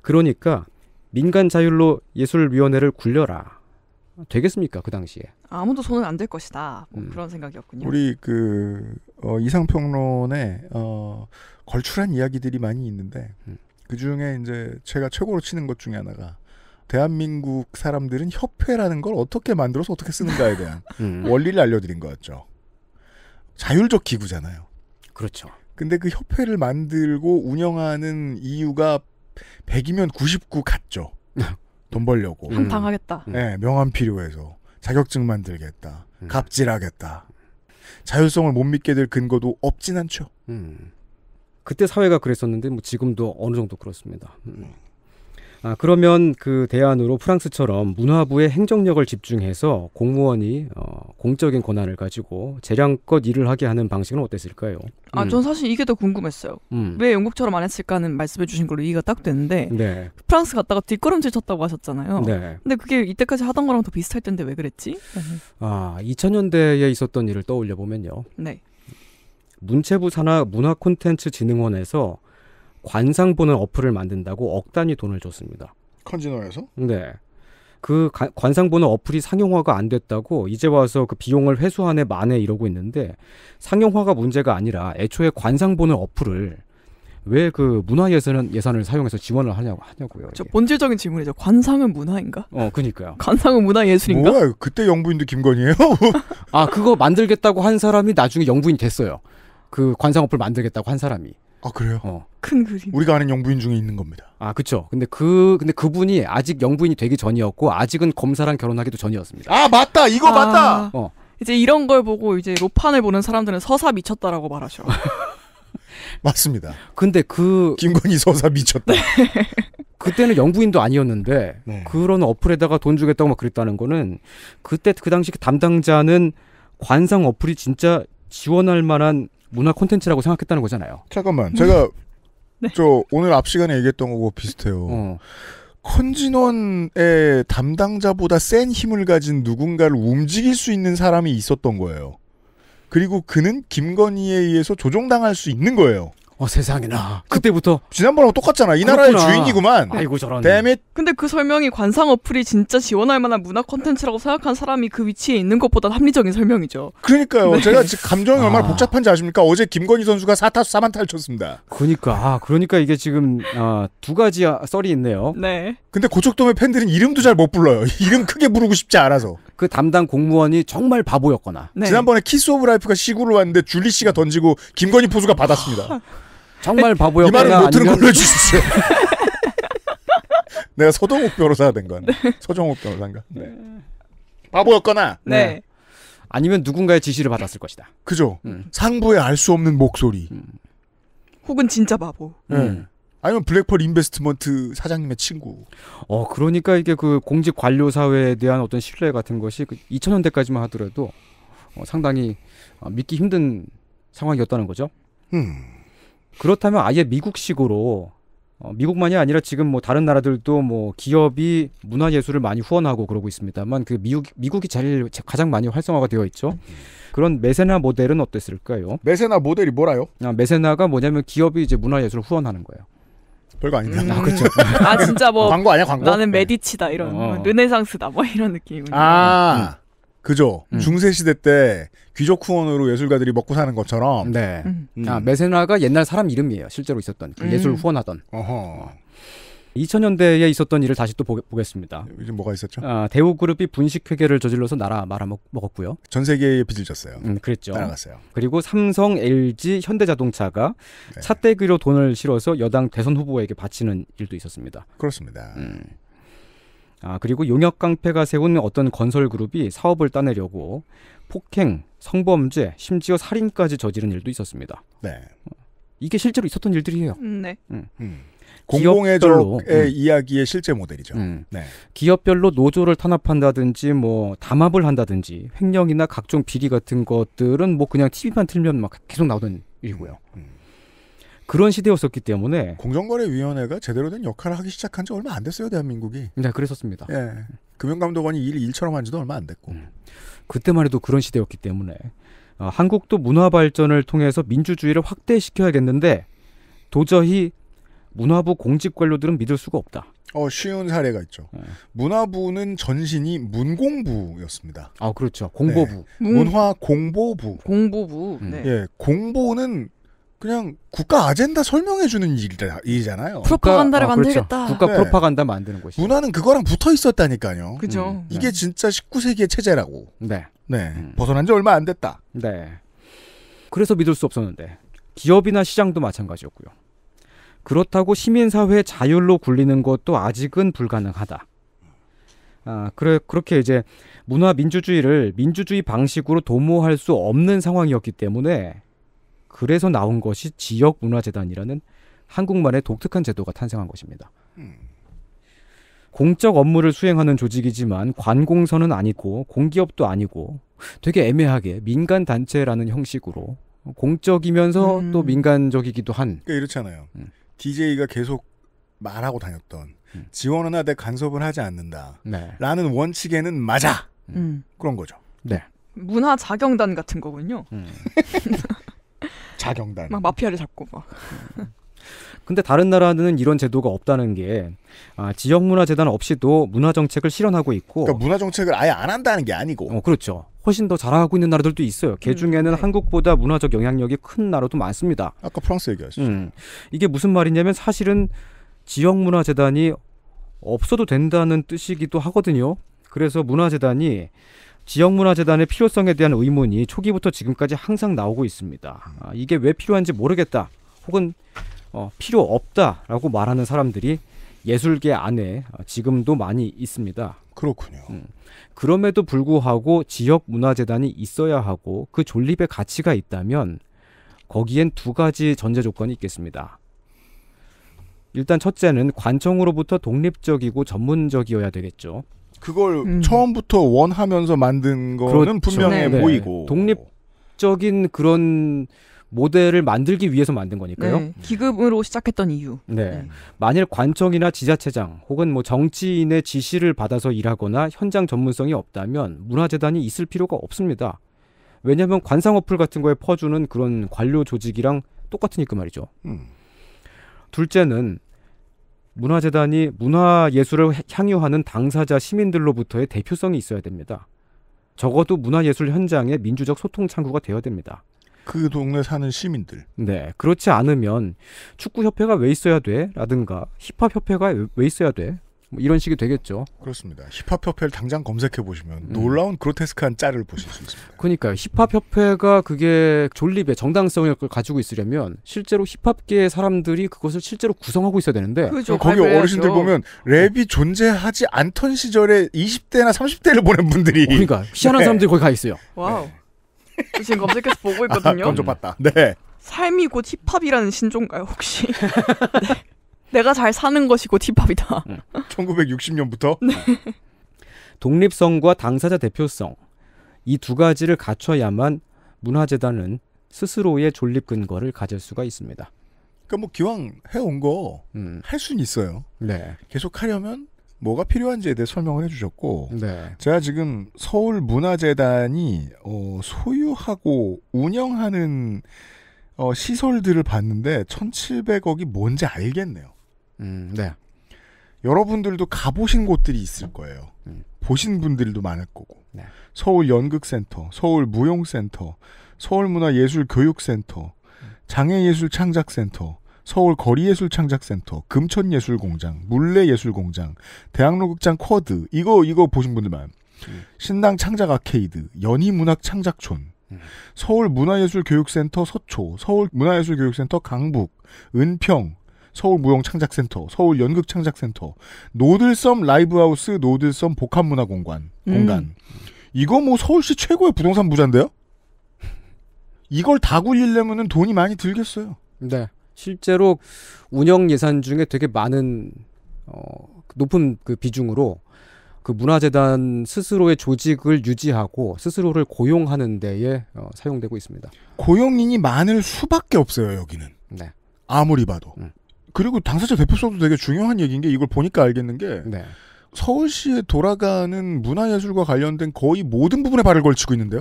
그러니까 민간 자율로 예술위원회를 굴려라. 되겠습니까 그 당시에? 아무도 손을 안댈 것이다. 뭐 음. 그런 생각이었군요. 우리 그 어, 이상평론에 어, 걸출한 이야기들이 많이 있는데 음. 그 중에 이제 제가 최고로 치는 것 중에 하나가 대한민국 사람들은 협회라는 걸 어떻게 만들어서 어떻게 쓰는가에 대한 음. 원리를 알려드린 거였죠. 자율적 기구잖아요. 그렇죠. 근데 그 협회를 만들고 운영하는 이유가 100이면 99 같죠. 돈 벌려고. 한탕 하겠다. 네, 음. 예, 명함 필요해서. 자격증 만들겠다. 음. 갑질하겠다. 자율성을 못 믿게 될 근거도 없진 않죠. 음. 그때 사회가 그랬었는데 뭐 지금도 어느 정도 그렇습니다. 음. 아, 그러면 그 대안으로 프랑스처럼 문화부의 행정력을 집중해서 공무원이 어, 공적인 권한을 가지고 재량껏 일을 하게 하는 방식은 어땠을까요? 아, 음. 전 사실 이게 더 궁금했어요. 음. 왜 영국처럼 안 했을까는 말씀해 주신 걸로 이해가 딱 되는데 네. 프랑스 갔다가 뒷걸음질 쳤다고 하셨잖아요. 네. 근데 그게 이때까지 하던 거랑 더 비슷할 텐데 왜 그랬지? 아, 2000년대에 있었던 일을 떠올려 보면요. 네. 문체부 산하 문화콘텐츠진흥원에서 관상 보는 어플을 만든다고 억 단위 돈을 줬습니다. 컨지너에서? 네. 그 가, 관상 보는 어플이 상용화가 안 됐다고 이제 와서 그 비용을 회수하네 만에 이러고 있는데 상용화가 문제가 아니라 애초에 관상 보는 어플을 왜 그 문화 예산 예산을 사용해서 지원을 하냐고 하냐고요. 저 본질적인 질문이죠. 관상은 문화인가? 어, 그니까요. 관상은 문화 예술인가? 뭐야, 그때 영부인도 김건희예요? 아, 그거 만들겠다고 한 사람이 나중에 영부인 됐어요. 그 관상 어플 만들겠다고 한 사람이. 아 그래요? 어. 큰 그림. 우리가 아는 영부인 중에 있는 겁니다. 아 그렇죠. 근데 그 근데 그분이 아직 영부인이 되기 전이었고 아직은 검사랑 결혼하기도 전이었습니다. 아 맞다 이거 아. 맞다. 어. 이제 이런 걸 보고 이제 로판을 보는 사람들은 서사 미쳤다라고 말하죠. 맞습니다. 근데 그 김건희 서사 미쳤다. 네. 그때는 영부인도 아니었는데 네. 그런 어플에다가 돈 주겠다고 막 그랬다는 거는 그때 그 당시 그 담당자는 관상 어플이 진짜 지원할 만한 문화 콘텐츠라고 생각했다는 거잖아요. 잠깐만, 음. 제가 네. 저 오늘 앞 시간에 얘기했던 거고 비슷해요. 어. 컨진원의 담당자보다 센 힘을 가진 누군가를 움직일 수 있는 사람이 있었던 거예요. 그리고 그는 김건희에 의해서 조종당할 수 있는 거예요. 어 세상에나 그때부터 지난번하고 똑같잖아 이 그렇구나. 나라의 주인이구만 아이고 저런 데밋 근데 그 설명이 관상 어플이 진짜 지원할 만한 문화 콘텐츠라고 생각한 사람이 그 위치에 있는 것보다 합리적인 설명이죠 그러니까요 네. 제가 지금 감정이 얼마나 아. 복잡한지 아십니까 어제 김건희 선수가 4타수 4만타를 쳤습니다 그러니까 아 그러니까 이게 지금 아, 두 가지 아, 썰이 있네요 네 근데 고척돔의 팬들은 이름도 잘 못 불러요 이름 크게 부르고 싶지 않아서 그 담당 공무원이 정말 바보였거나 네. 지난번에 키스 오브 라이프가 시구로 왔는데 줄리 씨가 던지고 김건희 포수가 받았습니다 정말 바보였구나. 이 말을 못 들은 걸로 해주십시오. 내가 서동욱 변호사 된 건. 네. 서정욱 변호사인가? 네. 바보였거나. 네. 네. 아니면 누군가의 지시를 받았을 것이다. 그죠. 음. 상부의 알 수 없는 목소리. 음. 혹은 진짜 바보. 네. 음. 아니면 블랙펄 인베스트먼트 사장님의 친구. 어, 그러니까 이게 그 공직 관료 사회에 대한 어떤 신뢰 같은 것이 그 2000년대까지만 하더라도 어, 상당히 어, 믿기 힘든 상황이었다는 거죠. 음. 그렇다면 아예 미국식으로 어, 미국만이 아니라 지금 뭐 다른 나라들도 뭐 기업이 문화 예술을 많이 후원하고 그러고 있습니다만 그 미국 미국이 제일 가장 많이 활성화가 되어 있죠. 그런 메세나 모델은 어땠을까요? 메세나 모델이 뭐라요? 아, 메세나가 뭐냐면 기업이 이제 문화 예술을 후원하는 거예요. 별거 아닌데. 음... 아, 그렇죠. 아, 진짜 뭐 광고 아니야, 광고? 나는 메디치다 이런 어. 르네상스다 뭐 이런 느낌이군요. 아. 음. 그죠. 음. 중세 시대 때 귀족 후원으로 예술가들이 먹고 사는 것처럼. 네. 음. 아, 메세나가 옛날 사람 이름이에요. 실제로 있었던 그 음. 예술 후원하던. 어허. 2000년대에 있었던 일을 다시 또 보, 겠습니다 이제 뭐가 있었죠? 아, 대우 그룹이 분식 회계를 저질러서 나라 말아먹었고요. 전 세계에 빚을 졌어요. 음, 그랬죠. 따라갔어요. 그리고 삼성, LG, 현대자동차가 네. 차떼기로 돈을 실어서 여당 대선 후보에게 바치는 일도 있었습니다. 그렇습니다. 음. 아, 그리고 용역 깡패가 세운 어떤 건설 그룹이 사업을 따내려고 폭행, 성범죄, 심지어 살인까지 저지른 일도 있었습니다. 네. 이게 실제로 있었던 일들이에요. 음, 네. 음. 음. 공공의적의 음. 이야기의 실제 모델이죠. 음. 네. 기업별로 노조를 탄압한다든지 뭐 담합을 한다든지 횡령이나 각종 비리 같은 것들은 뭐 그냥 TV만 틀면 막 계속 나오던 일고요. 이 음. 그런 시대였었기 때문에 공정거래위원회가 제대로 된 역할을 하기 시작한 지 얼마 안 됐어요 대한민국이. 네, 그랬었습니다. 예, 금융감독원이 일 일처럼 한지도 얼마 안 됐고. 음. 그때만 해도 그런 시대였기 때문에 어, 한국도 문화 발전을 통해서 민주주의를 확대시켜야겠는데 도저히 문화부 공직 관료들은 믿을 수가 없다. 어, 쉬운 사례가 있죠. 네. 문화부는 전신이 문공부였습니다. 아, 그렇죠. 공보부. 네. 문... 화 공보부. 공보부. 음. 네. 예, 공보는 그냥 국가 아젠다 설명해 주는 일이잖아요. 프로파간다를 아, 만들겠다. 그렇죠. 국가 네. 프로파간다 만드는 곳이. 문화는 그거랑 붙어 있었다니까요. 그죠. 음, 음. 이게 네. 진짜 19세기의 체제라고. 네. 네. 음. 벗어난 지 얼마 안 됐다. 네. 그래서 믿을 수 없었는데 기업이나 시장도 마찬가지였고요. 그렇다고 시민사회 자율로 굴리는 것도 아직은 불가능하다. 아, 그래, 그렇게 이제 문화 민주주의를 민주주의 방식으로 도모할 수 없는 상황이었기 때문에 그래서 나온 것이 지역문화재단이라는 한국만의 독특한 제도가 탄생한 것입니다. 음. 공적 업무를 수행하는 조직이지만 관공서는 아니고 공기업도 아니고 되게 애매하게 민간 단체라는 형식으로 공적이면서 음. 또 민간적이기도 한. 그러니까 이렇잖아요. 음. DJ가 계속 말하고 다녔던 음. 지원은 하되 간섭은 하지 않는다. 네. 라는 원칙에는 맞아. 음. 그런 거죠. 네. 문화 자경단 같은 거군요. 음. 자경단. 막 마피아를 잡고 막. 근데 다른 나라는 이런 제도가 없다는 게 아, 지역 문화 재단 없이도 문화 정책을 실현하고 있고 그러니까 문화 정책을 아예 안 한다는 게 아니고. 어, 그렇죠. 훨씬 더 잘하고 있는 나라들도 있어요. 음, 그 중에는 네. 한국보다 문화적 영향력이 큰 나라도 많습니다. 아까 프랑스 얘기하시죠. 음. 이게 무슨 말이냐면 사실은 지역 문화 재단이 없어도 된다는 뜻이기도 하거든요. 그래서 문화 재단이 지역문화재단의 필요성에 대한 의문이 초기부터 지금까지 항상 나오고 있습니다. 음. 아, 이게 왜 필요한지 모르겠다, 혹은 어, 필요 없다라고 말하는 사람들이 예술계 안에 어, 지금도 많이 있습니다. 그렇군요. 음, 그럼에도 불구하고 지역문화재단이 있어야 하고 그 존립의 가치가 있다면 거기엔 두 가지 전제 조건이 있겠습니다. 일단 첫째는 관청으로부터 독립적이고 전문적이어야 되겠죠. 그걸 음. 처음부터 원하면서 만든 거는 그렇죠. 분명해 네, 네. 보이고 독립적인 그런 모델을 만들기 위해서 만든 거니까요. 네. 기금으로 시작했던 이유. 네. 네. 만일 관청이나 지자체장 혹은 뭐 정치인의 지시를 받아서 일하거나 현장 전문성이 없다면 문화재단이 있을 필요가 없습니다. 왜냐하면 관상 어플 같은 거에 퍼주는 그런 관료 조직이랑 똑같으니까 말이죠. 음. 둘째는 문화재단이 문화예술을 향유하는 당사자 시민들로부터의 대표성이 있어야 됩니다. 적어도 문화예술 현장의 민주적 소통 창구가 되어야 됩니다. 그 동네 사는 시민들. 네. 그렇지 않으면 축구협회가 왜 있어야 돼? 라든가 힙합협회가 왜 있어야 돼? 뭐 이런 식이 되겠죠. 그렇습니다. 힙합협회를 당장 검색해보시면 음. 놀라운 그로테스크한 짤을 보실 수 있습니다. 그러니까요. 힙합협회가 그게 존립의 정당성을 가지고 있으려면 실제로 힙합계의 사람들이 그것을 실제로 구성하고 있어야 되는데 그렇죠. 거기 어르신들 보면 랩이 존재하지 않던 시절에 20대나 30대를 보낸 분들이 그러니까 희한한 네. 사람들이 거기 가 있어요. 와우. 네. 지금 검색해서 보고 아, 있거든요. 아, 좀 봤다. 네. 삶이 곧 힙합이라는 신조가요 혹시? 네. 내가 잘 사는 것이고 힙합이다. 1960년부터 네. 네. 독립성과 당사자 대표성 이 두 가지를 갖춰야만 문화재단은 스스로의 존립 근거를 가질 수가 있습니다. 그러니까 뭐 기왕 해 온 거할 음. 수는 있어요. 네. 계속 하려면 뭐가 필요한지에 대해 설명을 해주셨고 네. 제가 지금 서울 문화재단이 어, 소유하고 운영하는 어, 시설들을 봤는데 1,700억이 뭔지 알겠네요. 음, 네. 여러분들도 가보신 곳들이 있을 거예요. 음. 보신 분들도 많을 거고. 네. 서울 연극센터, 서울 무용센터, 서울문화예술교육센터, 음. 장애예술창작센터, 서울 거리예술창작센터, 금천예술공장, 물레예술공장, 대학로극장 쿼드, 이거, 이거 보신 분들 많아요. 음. 신당 창작 아케이드, 연희문학 창작촌, 음. 서울 문화예술교육센터 서초, 서울 문화예술교육센터 강북, 은평, 서울 무용 창작센터, 서울 연극 창작센터, 노들섬 라이브하우스, 노들섬 복합문화공간 음. 공간. 이거 뭐 서울시 최고의 부동산 부자인데요? 이걸 다굴리려면 돈이 많이 들겠어요. 네. 실제로 운영 예산 중에 되게 많은 어, 높은 그 비중으로 그 문화재단 스스로의 조직을 유지하고 스스로를 고용하는 데에 어, 사용되고 있습니다. 고용인이 많을 수밖에 없어요 여기는. 네. 아무리 봐도. 음. 그리고 당사자 대표성도 되게 중요한 얘기인 게 이걸 보니까 알겠는 게 네. 서울시에 돌아가는 문화예술과 관련된 거의 모든 부분에 발을 걸치고 있는데요.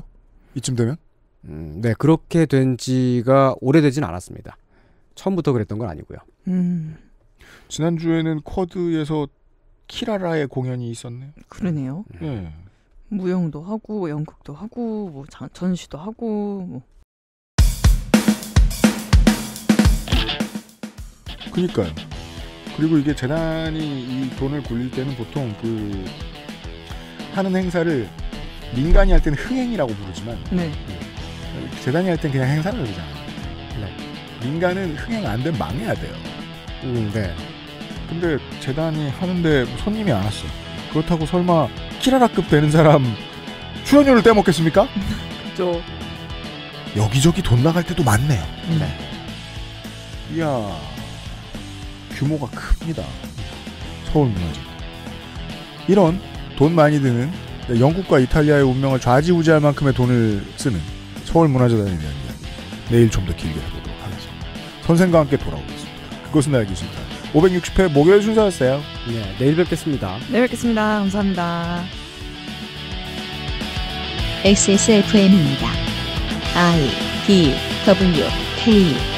이쯤 되면? 음, 네 그렇게 된 지가 오래되진 않았습니다. 처음부터 그랬던 건 아니고요. 음. 지난주에는 쿼드에서 키라라의 공연이 있었네요. 그러네요. 네. 무용도 하고 연극도 하고 뭐 전시도 하고 뭐 그니까요. 그리고 이게 재단이 이 돈을 굴릴 때는 보통 그 하는 행사를 민간이 할 때는 흥행이라고 부르지만 네. 예, 재단이 할 때는 그냥 행사를 그러잖아. 네. 민간은 흥행 안 되면 망해야 돼요. 음, 네. 근데 재단이 하는데 손님이 안 왔어. 그렇다고 설마 키라라급 되는 사람 출연료를 떼먹겠습니까? 그죠. 여기저기 돈 나갈 때도 많네요. 네. 이야. 규모가 큽니다. 서울문화재. 이런 돈 많이 드는 네, 영국과 이탈리아의 운명을 좌지우지할 만큼의 돈을 쓰는 서울문화재단에 대한 이야기 내일 좀 더 길게 해보도록 하겠습니다. 선생과 함께 돌아오겠습니다. 그것은 알기 싫다. 560회 목요일 순서였어요. 네, 내일 뵙겠습니다. 내일 뵙겠습니다. 감사합니다. XSFM입니다. I D W K